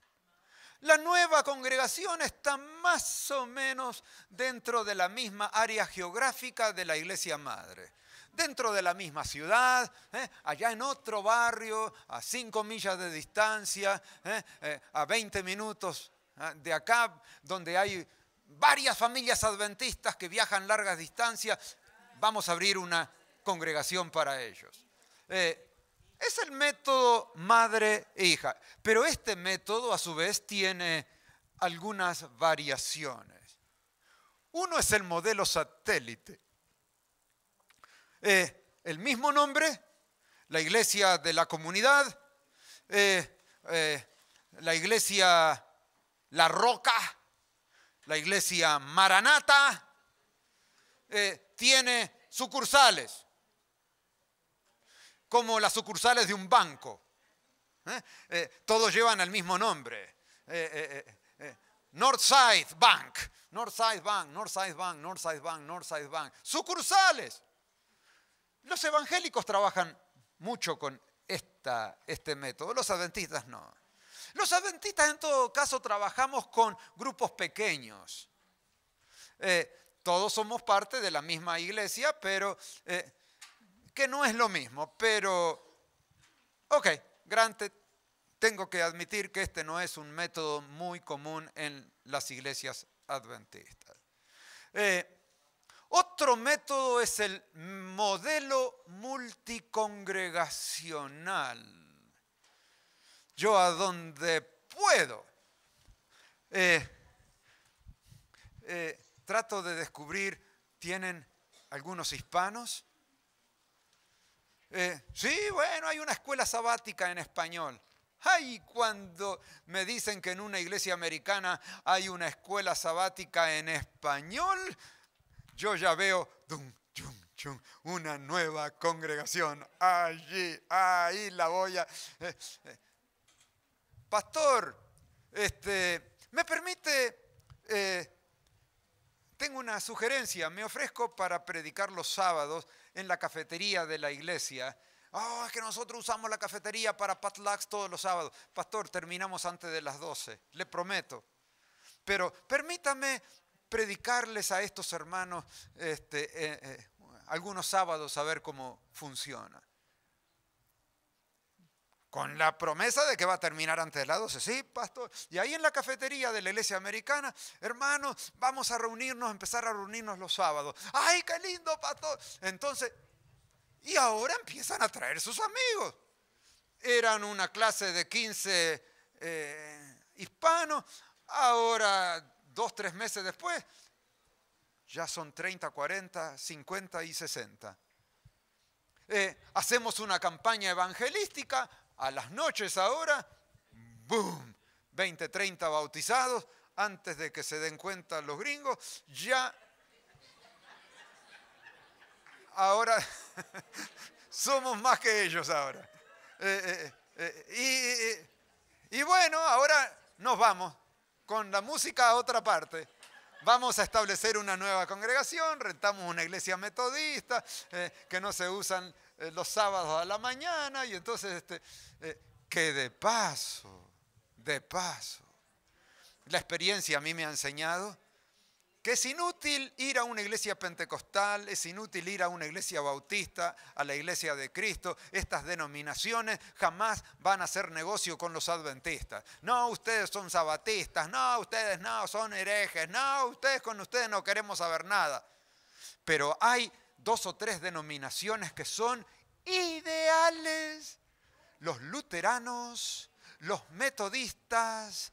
La nueva congregación está más o menos dentro de la misma área geográfica de la iglesia madre dentro de la misma ciudad, ¿eh? allá en otro barrio, a cinco millas de distancia, ¿eh? Eh, a 20 minutos de acá, donde hay varias familias adventistas que viajan largas distancias, vamos a abrir una congregación para ellos. Eh, es el método madre e hija, pero este método a su vez tiene algunas variaciones. Uno es el modelo satélite. Eh, el mismo nombre, la iglesia de la comunidad, eh, la iglesia La Roca, la iglesia Maranata eh, tiene sucursales, como las sucursales de un banco. ¿eh? Eh, todos llevan el mismo nombre. Northside Bank, Northside Bank, Northside Bank, Northside Bank, Northside Bank. Sucursales. Los evangélicos trabajan mucho con esta, este método, los adventistas no. Los adventistas en todo caso trabajamos con grupos pequeños. Eh, todos somos parte de la misma iglesia, pero eh, que no es lo mismo. Pero, ok, grande, tengo que admitir que este no es un método muy común en las iglesias adventistas. Eh, otro método es el modelo multicongregacional yo a donde puedo. Eh, eh, trato de descubrir, ¿tienen algunos hispanos? Eh, sí, bueno, hay una escuela sabática en español. Ay, cuando me dicen que en una iglesia americana hay una escuela sabática en español, yo ya veo una nueva congregación. Allí, ahí la voy a pastor, este, me permite, eh, tengo una sugerencia, me ofrezco para predicar los sábados en la cafetería de la iglesia. Ah, es que nosotros usamos la cafetería para patlax todos los sábados. Pastor, terminamos antes de las 12, le prometo. Pero permítame predicarles a estos hermanos este, eh, eh, algunos sábados a ver cómo funciona con la promesa de que va a terminar antes de las 12. Sí, pastor. Y ahí en la cafetería de la iglesia americana, hermanos, vamos a reunirnos, empezar a reunirnos los sábados. ¡Ay, qué lindo, pastor! Entonces, y ahora empiezan a traer sus amigos. Eran una clase de 15 eh, hispanos, ahora dos, tres meses después, ya son 30, 40, 50 y 60. Eh, hacemos una campaña evangelística, a las noches ahora, ¡boom! 20, 30 bautizados antes de que se den cuenta los gringos, ya ahora somos más que ellos ahora. Eh, eh, eh, y, bueno, ahora nos vamos con la música a otra parte vamos a establecer una nueva congregación, rentamos una iglesia metodista, que no se usan eh, los sábados a la mañana y entonces, este, eh, que de paso, de paso, la experiencia a mí me ha enseñado que es inútil ir a una iglesia pentecostal, es inútil ir a una iglesia bautista, a la iglesia de Cristo. Estas denominaciones jamás van a hacer negocio con los adventistas. No, ustedes son sabatistas, no, ustedes no, son herejes, no, ustedes con ustedes no queremos saber nada. Pero hay dos o tres denominaciones que son ideales. Los luteranos, los metodistas,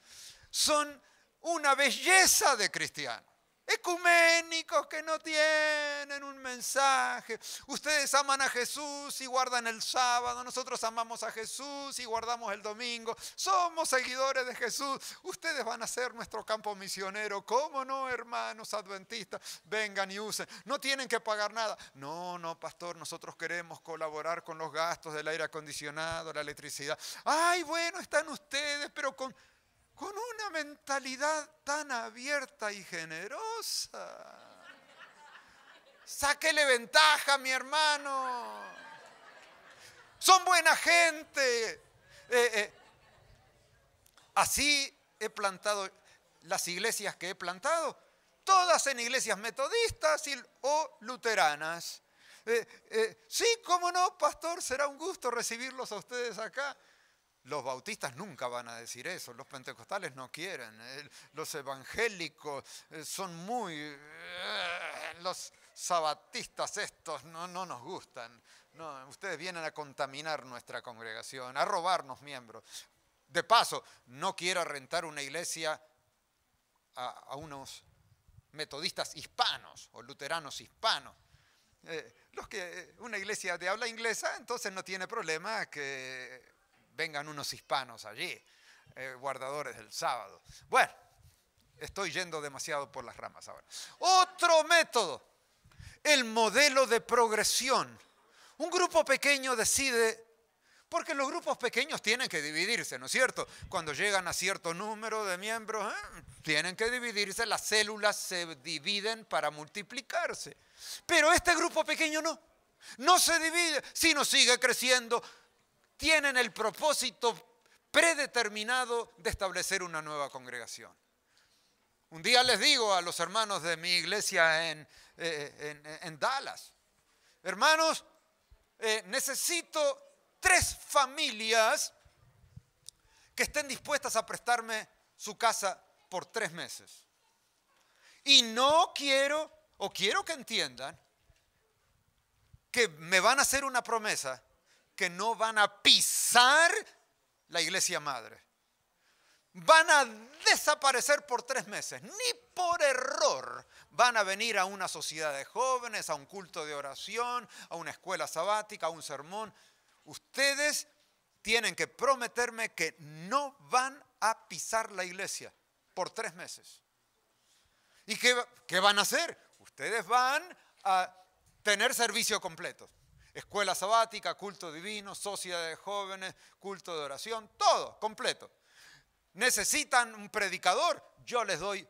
son una belleza de cristianos ecuménicos que no tienen un mensaje. Ustedes aman a Jesús y guardan el sábado, nosotros amamos a Jesús y guardamos el domingo. Somos seguidores de Jesús. Ustedes van a ser nuestro campo misionero. ¿Cómo no, hermanos adventistas? Vengan y usen. No tienen que pagar nada. No, no, pastor, nosotros queremos colaborar con los gastos del aire acondicionado, la electricidad. Ay, bueno, están ustedes, pero con con una mentalidad tan abierta y generosa. Sáquele ventaja, mi hermano. Son buena gente. Eh, eh. Así he plantado las iglesias que he plantado, todas en iglesias metodistas o luteranas. Eh, sí, cómo no, pastor, será un gusto recibirlos a ustedes acá. Los bautistas nunca van a decir eso, los pentecostales no quieren, eh, los evangélicos eh, son muy... Eh, los sabatistas estos no, no nos gustan, ustedes vienen a contaminar nuestra congregación, a robarnos miembros. De paso, no quiero rentar una iglesia a, unos metodistas hispanos o luteranos hispanos. los que una iglesia de habla inglesa, entonces no tiene problema que vengan unos hispanos allí, eh, guardadores del sábado. Bueno, estoy yendo demasiado por las ramas ahora. Otro método, el modelo de progresión. Un grupo pequeño decide porque los grupos pequeños tienen que dividirse, ¿no es cierto? Cuando llegan a cierto número de miembros, eh, tienen que dividirse, las células se dividen para multiplicarse. Pero este grupo pequeño no, no se divide, sino sigue creciendo, tienen el propósito predeterminado de establecer una nueva congregación. Un día les digo a los hermanos de mi iglesia en, eh, Dallas, hermanos, eh, necesito tres familias que estén dispuestas a prestarme su casa por tres meses. Y no quiero, o quiero que entiendan, que me van a hacer una promesa que no van a pisar la iglesia madre. Van a desaparecer por tres meses. Ni por error van a venir a una sociedad de jóvenes, a un culto de oración, a una escuela sabática, a un sermón. Ustedes tienen que prometerme que no van a pisar la iglesia por tres meses. ¿Y qué, qué van a hacer? Ustedes van a tener servicio completo. Escuela sabática, culto divino, sociedad de jóvenes, culto de oración, todo completo. Necesitan un predicador, yo les doy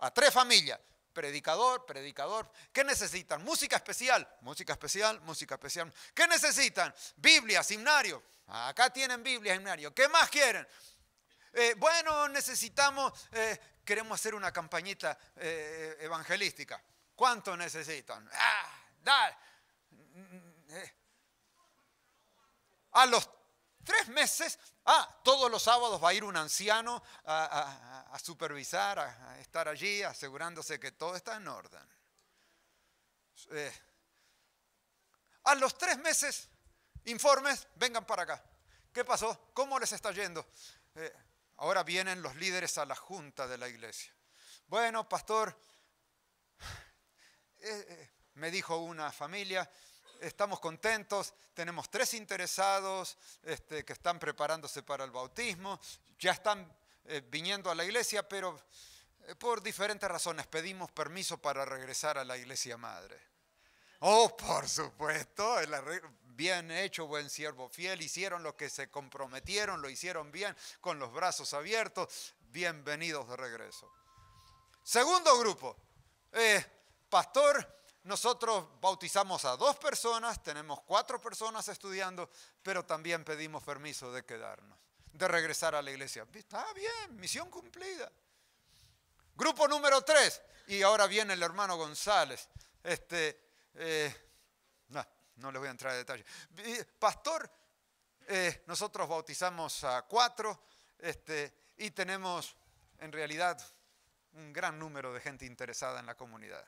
a tres familias. Predicador, predicador. ¿Qué necesitan? Música especial, música especial, música especial. ¿Qué necesitan? Biblia, seminario. Acá tienen Biblia, seminario. ¿Qué más quieren? Eh, bueno, necesitamos, eh, queremos hacer una campañita eh, evangelística. ¿Cuánto necesitan? Ah, dale. Mm, eh. A los tres meses, ah, todos los sábados va a ir un anciano a, supervisar, a, estar allí, asegurándose que todo está en orden. Eh. a los tres meses, informes, vengan para acá. ¿Qué pasó? ¿Cómo les está yendo? Eh, ahora vienen los líderes a la junta de la iglesia. Bueno, pastor, me dijo una familia, estamos contentos, tenemos tres interesados este, que están preparándose para el bautismo, ya están eh, viniendo a la iglesia, pero eh, por diferentes razones pedimos permiso para regresar a la iglesia madre. Oh, por supuesto, el bien hecho, buen siervo fiel, hicieron lo que se comprometieron, lo hicieron bien, con los brazos abiertos, bienvenidos de regreso. Segundo grupo, eh, pastor, nosotros bautizamos a dos personas, tenemos cuatro personas estudiando, pero también pedimos permiso de quedarnos, de regresar a la iglesia. Está bien, misión cumplida. Grupo número tres, y ahora viene el hermano González. Este, eh, no, no les voy a entrar en detalle. Pastor, eh, nosotros bautizamos a cuatro este, y tenemos en realidad un gran número de gente interesada en la comunidad.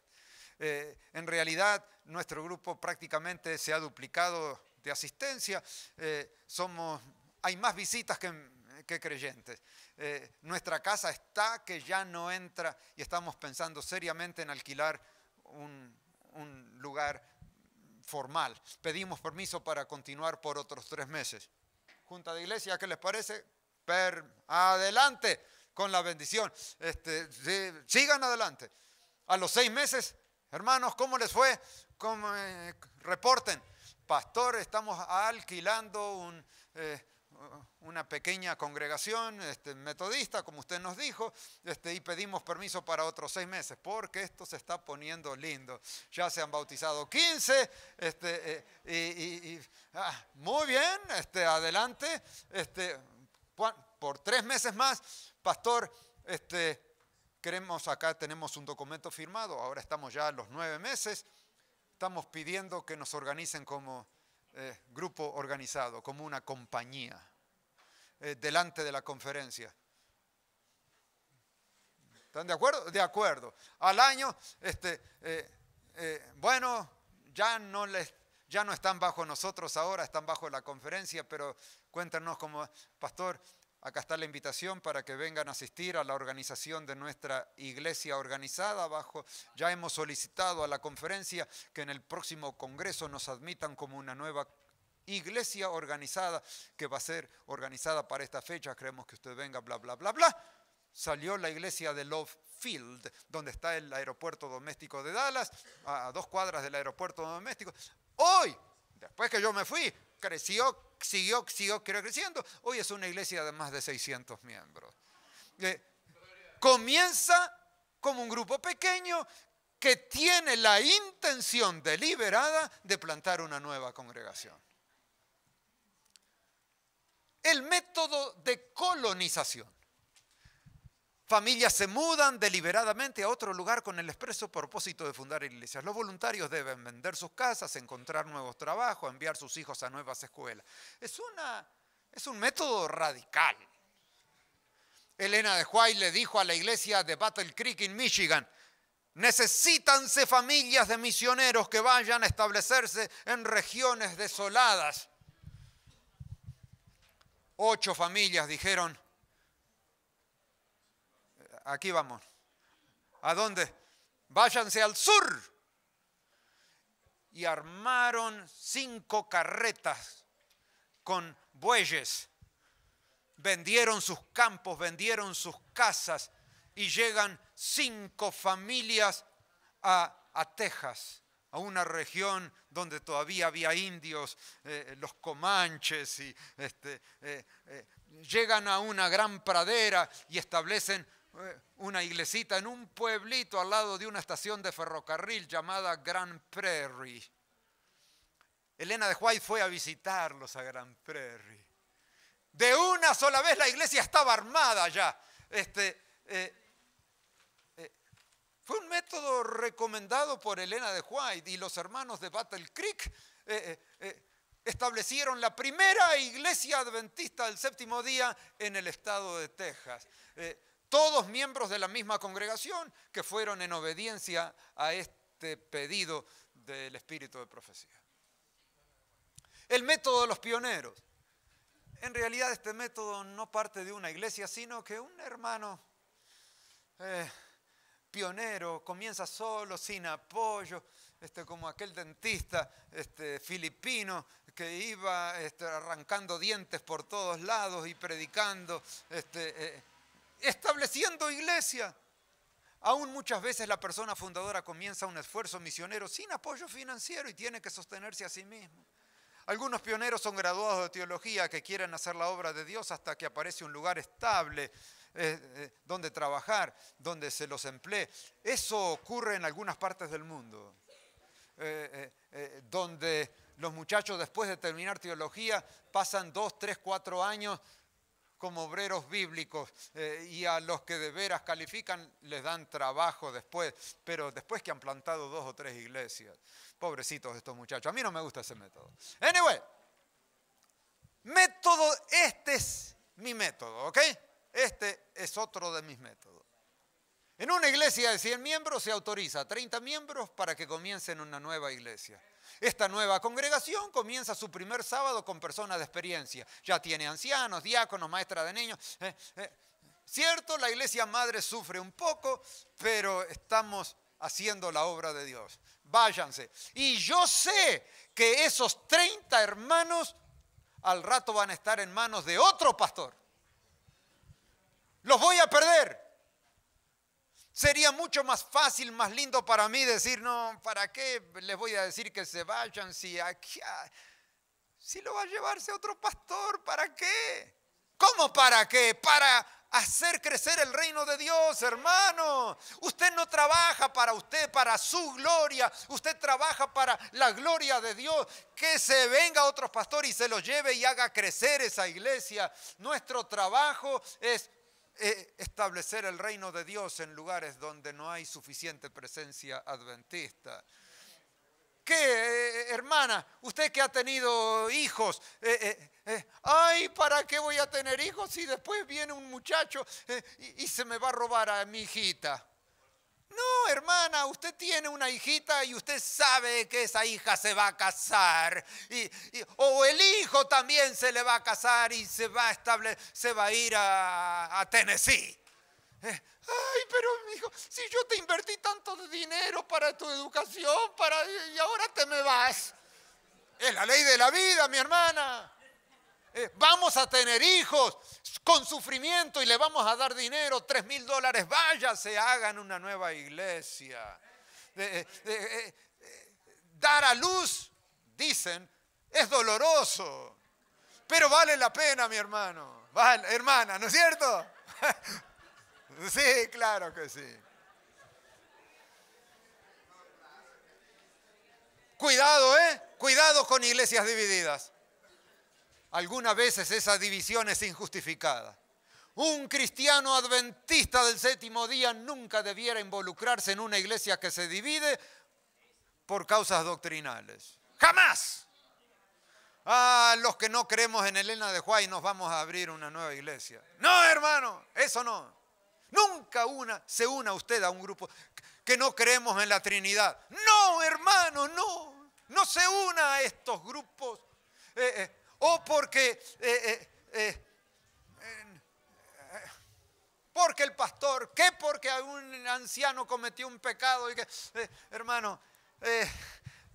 Eh, en realidad, nuestro grupo prácticamente se ha duplicado de asistencia. Eh, somos, hay más visitas que, creyentes. Eh, nuestra casa está que ya no entra y estamos pensando seriamente en alquilar un, lugar formal. Pedimos permiso para continuar por otros tres meses. Junta de Iglesia, ¿qué les parece? Per, adelante con la bendición. Este, sigan adelante. A los seis meses Hermanos, ¿cómo les fue? Eh, reporten. Pastor, estamos alquilando eh, una pequeña congregación este, metodista, como usted nos dijo, este, y pedimos permiso para otros seis meses, porque esto se está poniendo lindo. Ya se han bautizado 15, este, eh, y, ah, muy bien, este, adelante, por tres meses más, pastor, este, Queremos, acá tenemos un documento firmado, ahora estamos ya a los nueve meses, estamos pidiendo que nos organicen como eh, grupo organizado, como una compañía, eh, delante de la conferencia. ¿Están de acuerdo? De acuerdo. Al año, este, eh, bueno, ya no les ya no están bajo nosotros ahora, están bajo la conferencia, pero cuéntanos como, pastor, Acá está la invitación para que vengan a asistir a la organización de nuestra iglesia organizada. ya hemos solicitado a la conferencia que en el próximo congreso nos admitan como una nueva iglesia organizada que va a ser organizada para esta fecha. Creemos que usted venga, bla, bla, bla, bla. Salió la iglesia de Love Field, donde está el aeropuerto doméstico de Dallas, a dos cuadras del aeropuerto doméstico. Hoy, después que yo me fui, creció siguió, creciendo. Hoy es una iglesia de más de 600 miembros. Eh, comienza como un grupo pequeño que tiene la intención deliberada de plantar una nueva congregación. El método de colonización. Familias se mudan deliberadamente a otro lugar con el expreso propósito de fundar iglesias. Los voluntarios deben vender sus casas, encontrar nuevos trabajos, enviar sus hijos a nuevas escuelas. Es, una, es un método radical. Elena de Huay le dijo a la iglesia de Battle Creek en Michigan, necesitanse familias de misioneros que vayan a establecerse en regiones desoladas. Ocho familias dijeron, aquí vamos. ¿A dónde? Váyanse al sur. Y armaron cinco carretas con bueyes. Vendieron sus campos, vendieron sus casas y llegan cinco familias a, Texas a una región donde todavía había indios, eh, eh, los comanches, y este, eh, llegan a una gran pradera y establecen eh, una iglesita en un pueblito al lado de una estación de ferrocarril llamada Grand Prairie. Elena de White fue a visitarlos a Grand Prairie. De una sola vez la iglesia estaba armada ya. Este, eh, eh, fue un método recomendado por Elena de White y los hermanos de Battle Creek establecieron la primera iglesia adventista del séptimo día en el estado de Texas todos miembros de la misma congregación que fueron en obediencia a este pedido del espíritu de profecía. El método de los pioneros. En realidad este método no parte de una iglesia, sino que un hermano eh, pionero comienza solo, sin apoyo, este, como aquel dentista este, filipino que iba este, arrancando dientes por todos lados y predicando. Este, eh, estableciendo iglesia. Aún muchas veces la persona fundadora comienza un esfuerzo misionero sin apoyo financiero y tiene que sostenerse a sí mismo. Algunos pioneros son graduados de teología que quieren hacer la obra de Dios hasta que aparece un lugar estable eh, eh, donde trabajar, donde se los emplee. Eso ocurre en algunas partes del mundo, eh, donde los muchachos después de terminar teología pasan dos, tres, cuatro años como obreros bíblicos eh, y a los que de veras califican les dan trabajo después, pero después que han plantado dos o tres iglesias. Pobrecitos estos muchachos, a mí no me gusta ese método. Anyway, método, este es mi método, ¿ok? Este es otro de mis métodos. En una iglesia de 100 miembros se autoriza 30 miembros para que comiencen una nueva iglesia. Esta nueva congregación comienza su primer sábado con personas de experiencia. Ya tiene ancianos, diáconos, maestra de niños. Eh, eh. Cierto, la iglesia madre sufre un poco, pero estamos haciendo la obra de Dios. Váyanse. Y yo sé que esos 30 hermanos al rato van a estar en manos de otro pastor. Los voy a perder. Sería mucho más fácil, más lindo para mí decir, no, ¿para qué les voy a decir que se vayan si aquí, ah, si lo va a llevarse otro pastor? ¿Para qué? ¿Cómo para qué? Para hacer crecer el reino de Dios, hermano. Usted no trabaja para usted, para su gloria. Usted trabaja para la gloria de Dios. Que se venga otro pastor y se lo lleve y haga crecer esa iglesia. Nuestro trabajo es e establecer el reino de Dios en lugares donde no hay suficiente presencia adventista. ¿Qué, eh, eh, hermana? Usted que ha tenido hijos, eh, ay, ¿para qué voy a tener hijos si después viene un muchacho y, se me va a robar a mi hijita? No, hermana, usted tiene una hijita y usted sabe que esa hija se va a casar. Y, o el hijo también se le va a casar y se va a, estable, se va a ir a, Tennessee. Eh, ay, pero hijo, si yo te invertí tanto dinero para tu educación, para, y ahora te me vas. Es la ley de la vida, mi hermana. Eh, vamos a tener hijos con sufrimiento y le vamos a dar dinero, tres mil dólares, se hagan una nueva iglesia. Eh, eh, dar a luz, dicen, es doloroso, pero vale la pena, mi hermano, hermana, ¿no es cierto? sí, claro que sí. Cuidado, ¿eh? Cuidado con iglesias divididas. Algunas veces esa división es injustificada. Un cristiano adventista del séptimo día nunca debiera involucrarse en una iglesia que se divide por causas doctrinales. Jamás. Ah, los que no creemos en Elena de Juárez nos vamos a abrir una nueva iglesia. No, hermano, eso no. Nunca una, se una usted a un grupo que no creemos en la Trinidad. No, hermano, no. No se una a estos grupos. Eh, eh, o porque, eh, eh, eh, porque el pastor, ¿Qué porque algún anciano cometió un pecado. Y que, hermano,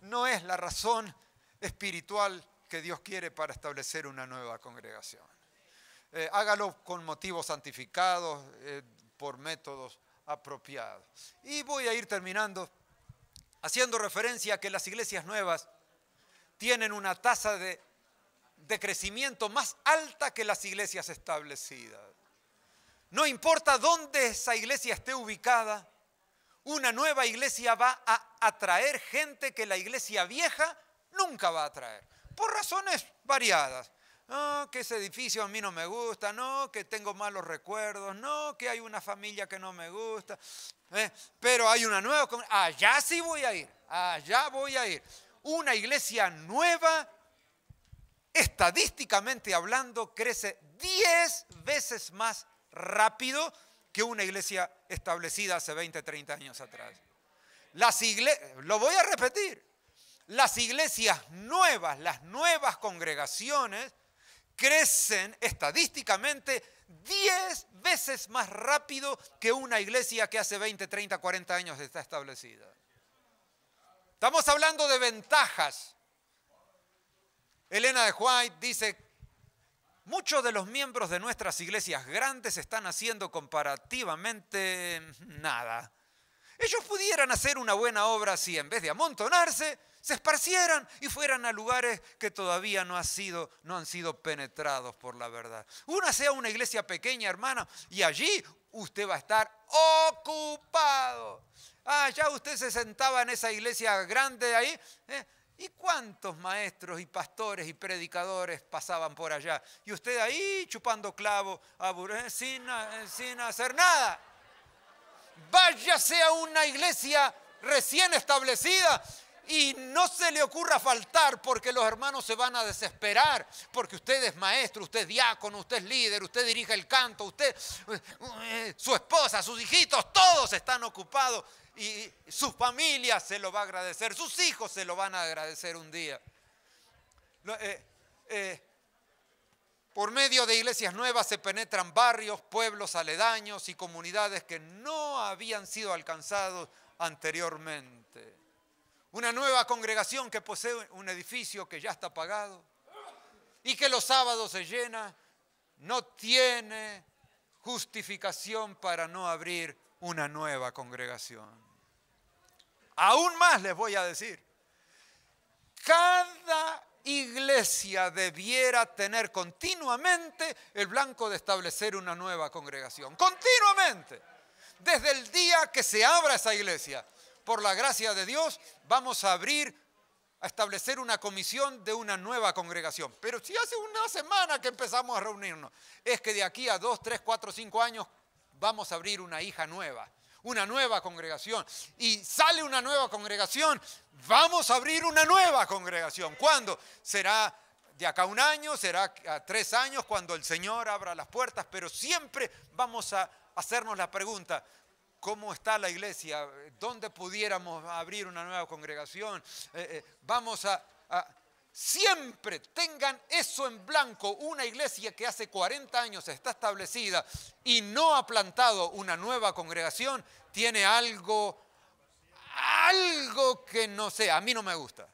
no es la razón espiritual que Dios quiere para establecer una nueva congregación. hágalo con motivos santificados, por métodos apropiados. Y voy a ir terminando haciendo referencia a que las iglesias nuevas tienen una tasa de de crecimiento más alta que las iglesias establecidas. No importa dónde esa iglesia esté ubicada, una nueva iglesia va a atraer gente que la iglesia vieja nunca va a atraer, por razones variadas. No, que ese edificio a mí no me gusta, no, que tengo malos recuerdos, no, que hay una familia que no me gusta, ¿eh? pero hay una nueva, allá sí voy a ir, allá voy a ir. Una iglesia nueva estadísticamente hablando, crece 10 veces más rápido que una iglesia establecida hace 20, 30 años atrás. Las lo voy a repetir, las iglesias nuevas, las nuevas congregaciones, crecen estadísticamente 10 veces más rápido que una iglesia que hace 20, 30, 40 años está establecida. Estamos hablando de ventajas. Elena de White dice, muchos de los miembros de nuestras iglesias grandes están haciendo comparativamente nada. Ellos pudieran hacer una buena obra si en vez de amontonarse, se esparcieran y fueran a lugares que todavía no, sido, no han sido penetrados por la verdad. Una sea una iglesia pequeña, hermana, y allí usted va a estar ocupado. Ah, ya usted se sentaba en esa iglesia grande ahí. ¿eh? ¿Y cuántos maestros y pastores y predicadores pasaban por allá? Y usted ahí chupando clavo eh, sin, eh, sin hacer nada. Váyase a una iglesia recién establecida y no se le ocurra faltar porque los hermanos se van a desesperar, porque usted es maestro, usted es diácono, usted es líder, usted dirige el canto, usted, eh, su esposa, sus hijitos, todos están ocupados y su familia se lo va a agradecer, sus hijos se lo van a agradecer un día. Eh, eh, por medio de iglesias nuevas se penetran barrios, pueblos aledaños y comunidades que no habían sido alcanzados anteriormente. Una nueva congregación que posee un edificio que ya está pagado y que los sábados se llena, no tiene justificación para no abrir una nueva congregación. Aún más les voy a decir, cada iglesia debiera tener continuamente el blanco de establecer una nueva congregación. Continuamente. Desde el día que se abra esa iglesia, por la gracia de Dios, vamos a abrir, a establecer una comisión de una nueva congregación. Pero si hace una semana que empezamos a reunirnos, es que de aquí a dos, tres, cuatro, cinco años, vamos a abrir una hija nueva, una nueva congregación. Y sale una nueva congregación, vamos a abrir una nueva congregación. ¿Cuándo? Será de acá un año, será a tres años, cuando el Señor abra las puertas, pero siempre vamos a hacernos la pregunta, cómo está la iglesia, dónde pudiéramos abrir una nueva congregación. Eh, eh, vamos a, Siempre tengan eso en blanco. Una iglesia que hace 40 años está establecida y no ha plantado una nueva congregación tiene algo, algo que no sé, a mí no me gusta.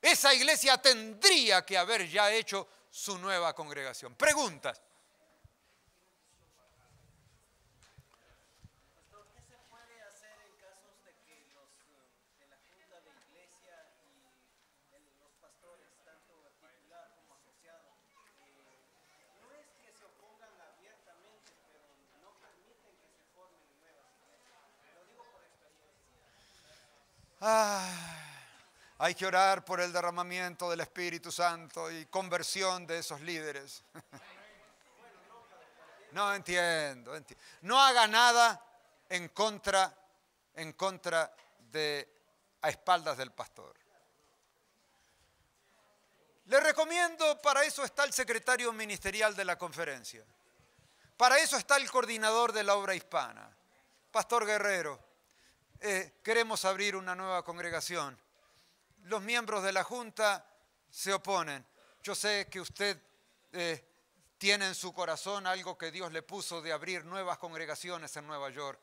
Esa iglesia tendría que haber ya hecho su nueva congregación. Preguntas. Ah, hay que orar por el derramamiento del Espíritu Santo y conversión de esos líderes. No entiendo, entiendo. No haga nada en contra, en contra de a espaldas del pastor. Le recomiendo, para eso está el secretario ministerial de la conferencia. Para eso está el coordinador de la obra hispana, Pastor Guerrero. Eh, queremos abrir una nueva congregación. Los miembros de la Junta se oponen. Yo sé que usted eh, tiene en su corazón algo que Dios le puso de abrir nuevas congregaciones en Nueva York,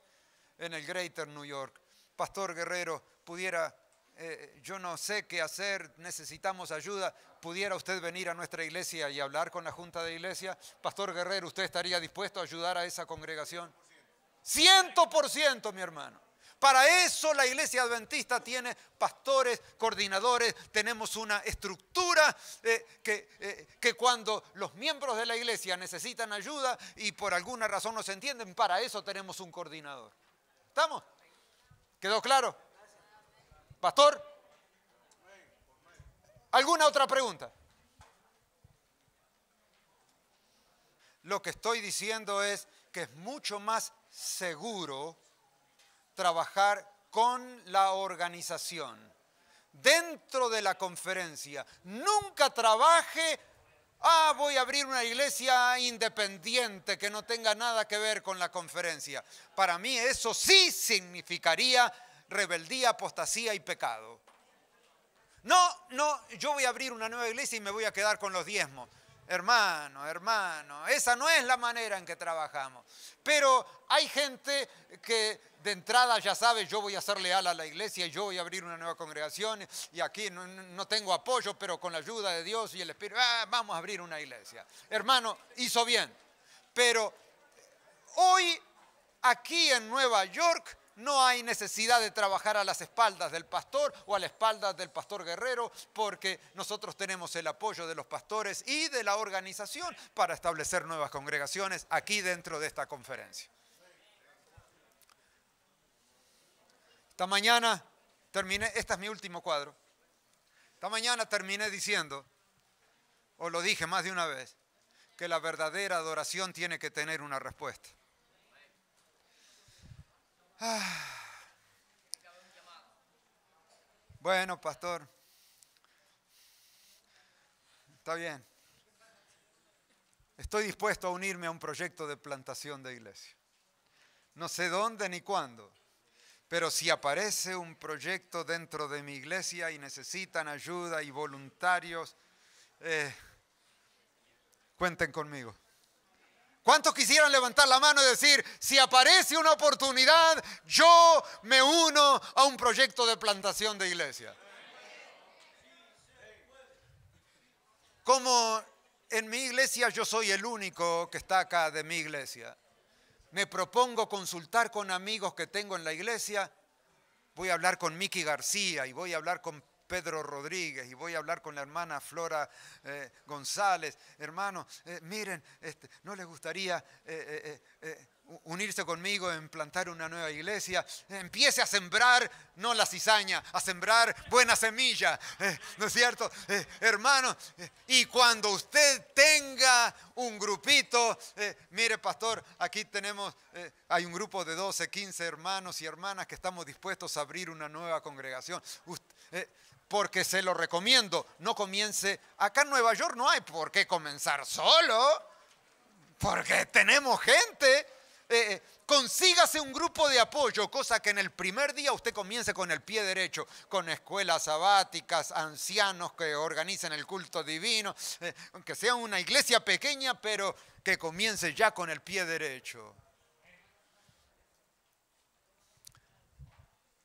en el Greater New York. Pastor Guerrero, pudiera, eh, yo no sé qué hacer, necesitamos ayuda, pudiera usted venir a nuestra iglesia y hablar con la Junta de Iglesia. Pastor Guerrero, ¿usted estaría dispuesto a ayudar a esa congregación? 100%, mi hermano. Para eso la iglesia adventista tiene pastores, coordinadores, tenemos una estructura eh, que, eh, que cuando los miembros de la iglesia necesitan ayuda y por alguna razón no se entienden, para eso tenemos un coordinador. ¿Estamos? ¿Quedó claro? Pastor, ¿alguna otra pregunta? Lo que estoy diciendo es que es mucho más seguro trabajar con la organización. Dentro de la conferencia, nunca trabaje, ah, voy a abrir una iglesia independiente que no tenga nada que ver con la conferencia. Para mí eso sí significaría rebeldía, apostasía y pecado. No, no, yo voy a abrir una nueva iglesia y me voy a quedar con los diezmos. Hermano, hermano, esa no es la manera en que trabajamos. Pero hay gente que de entrada ya sabe, yo voy a ser leal a la iglesia y yo voy a abrir una nueva congregación y aquí no, tengo apoyo, pero con la ayuda de Dios y el Espíritu, ah, vamos a abrir una iglesia. Hermano, hizo bien. Pero hoy, aquí en Nueva York, no hay necesidad de trabajar a las espaldas del pastor o a las espaldas del pastor guerrero, porque nosotros tenemos el apoyo de los pastores y de la organización para establecer nuevas congregaciones aquí dentro de esta conferencia. Esta mañana terminé, este es mi último cuadro, esta mañana terminé diciendo, o lo dije más de una vez, que la verdadera adoración tiene que tener una respuesta. Bueno, pastor. Está bien. Estoy dispuesto a unirme a un proyecto de plantación de iglesia. No sé dónde ni cuándo, pero si aparece un proyecto dentro de mi iglesia y necesitan ayuda y voluntarios, eh, cuenten conmigo. ¿Cuántos quisieran levantar la mano y decir, si aparece una oportunidad, yo me uno a un proyecto de plantación de iglesia? Como en mi iglesia yo soy el único que está acá de mi iglesia, me propongo consultar con amigos que tengo en la iglesia, voy a hablar con Miki García y voy a hablar con Pedro Rodríguez y voy a hablar con la hermana Flora eh, González. Hermano, eh, miren, este, ¿no les gustaría eh, unirse conmigo en plantar una nueva iglesia? Empiece a sembrar, no la cizaña, a sembrar buena semilla, ¿no es cierto? hermano, y cuando usted tenga un grupito, mire pastor, aquí tenemos, hay un grupo de 12, 15 hermanos y hermanas que estamos dispuestos a abrir una nueva congregación porque se lo recomiendo. No comience. Acá en Nueva York no hay por qué comenzar solo, porque tenemos gente. Eh, eh, consígase un grupo de apoyo, cosa que en el primer día usted comience con el pie derecho, con escuelas sabáticas, ancianos que organizan el culto divino, eh, aunque sea una iglesia pequeña, pero que comience ya con el pie derecho.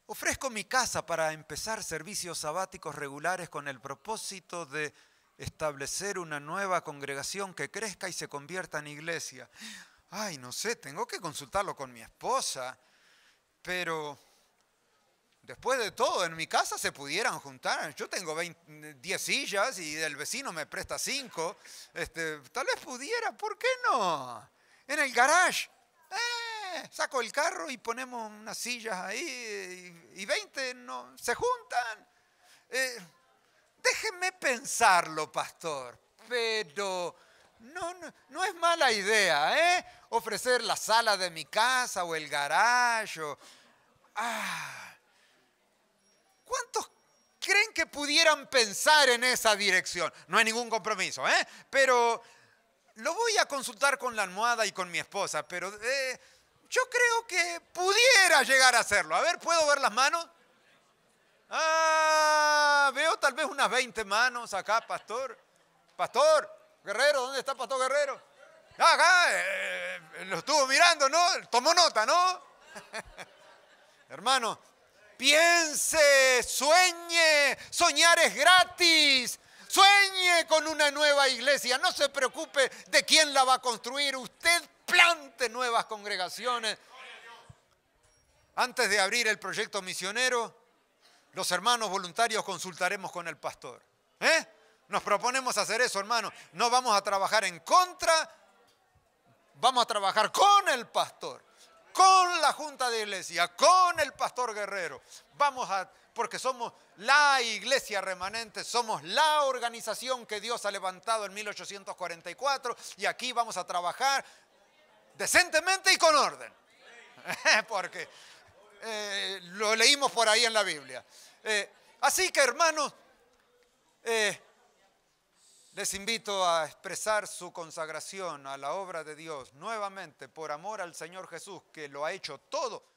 Ofrezco mi casa para empezar servicios sabáticos regulares con el propósito de establecer una nueva congregación que crezca y se convierta en iglesia. Ay, no sé, tengo que consultarlo con mi esposa, pero después de todo, en mi casa se pudieran juntar. Yo tengo 10 sillas y el vecino me presta 5. Este, tal vez pudiera, ¿por qué no? En el garage. Eh, saco el carro y ponemos unas sillas ahí y, y 20 no, se juntan. Eh, pensarlo, pastor, pero no, no, es mala idea, ¿eh? Ofrecer la sala de mi casa o el garage ah. ¿Cuántos creen que pudieran pensar en esa dirección? No hay ningún compromiso, ¿eh? Pero lo voy a consultar con la almohada y con mi esposa, pero eh, yo creo que pudiera llegar a hacerlo. A ver, ¿puedo ver las manos? Ah, veo tal vez unas 20 manos acá, pastor. Pastor, guerrero, ¿dónde está Pastor Guerrero? Ah, acá, eh, lo estuvo mirando, ¿no? Tomó nota, ¿no? Hermano, piense, sueñe, soñar es gratis. Sueñe con una nueva iglesia, no se preocupe de quién la va a construir. Usted plante nuevas congregaciones. Antes de abrir el proyecto misionero, los hermanos voluntarios consultaremos con el pastor. ¿Eh? Nos proponemos hacer eso, hermano. No vamos a trabajar en contra, vamos a trabajar con el pastor, con la junta de iglesia, con el pastor guerrero. Vamos a, porque somos la iglesia remanente, somos la organización que Dios ha levantado en 1844 y aquí vamos a trabajar decentemente y con orden. Porque eh, lo leímos por ahí en la Biblia. Eh, así que hermanos, eh, les invito a expresar su consagración a la obra de Dios nuevamente por amor al Señor Jesús, que lo ha hecho todo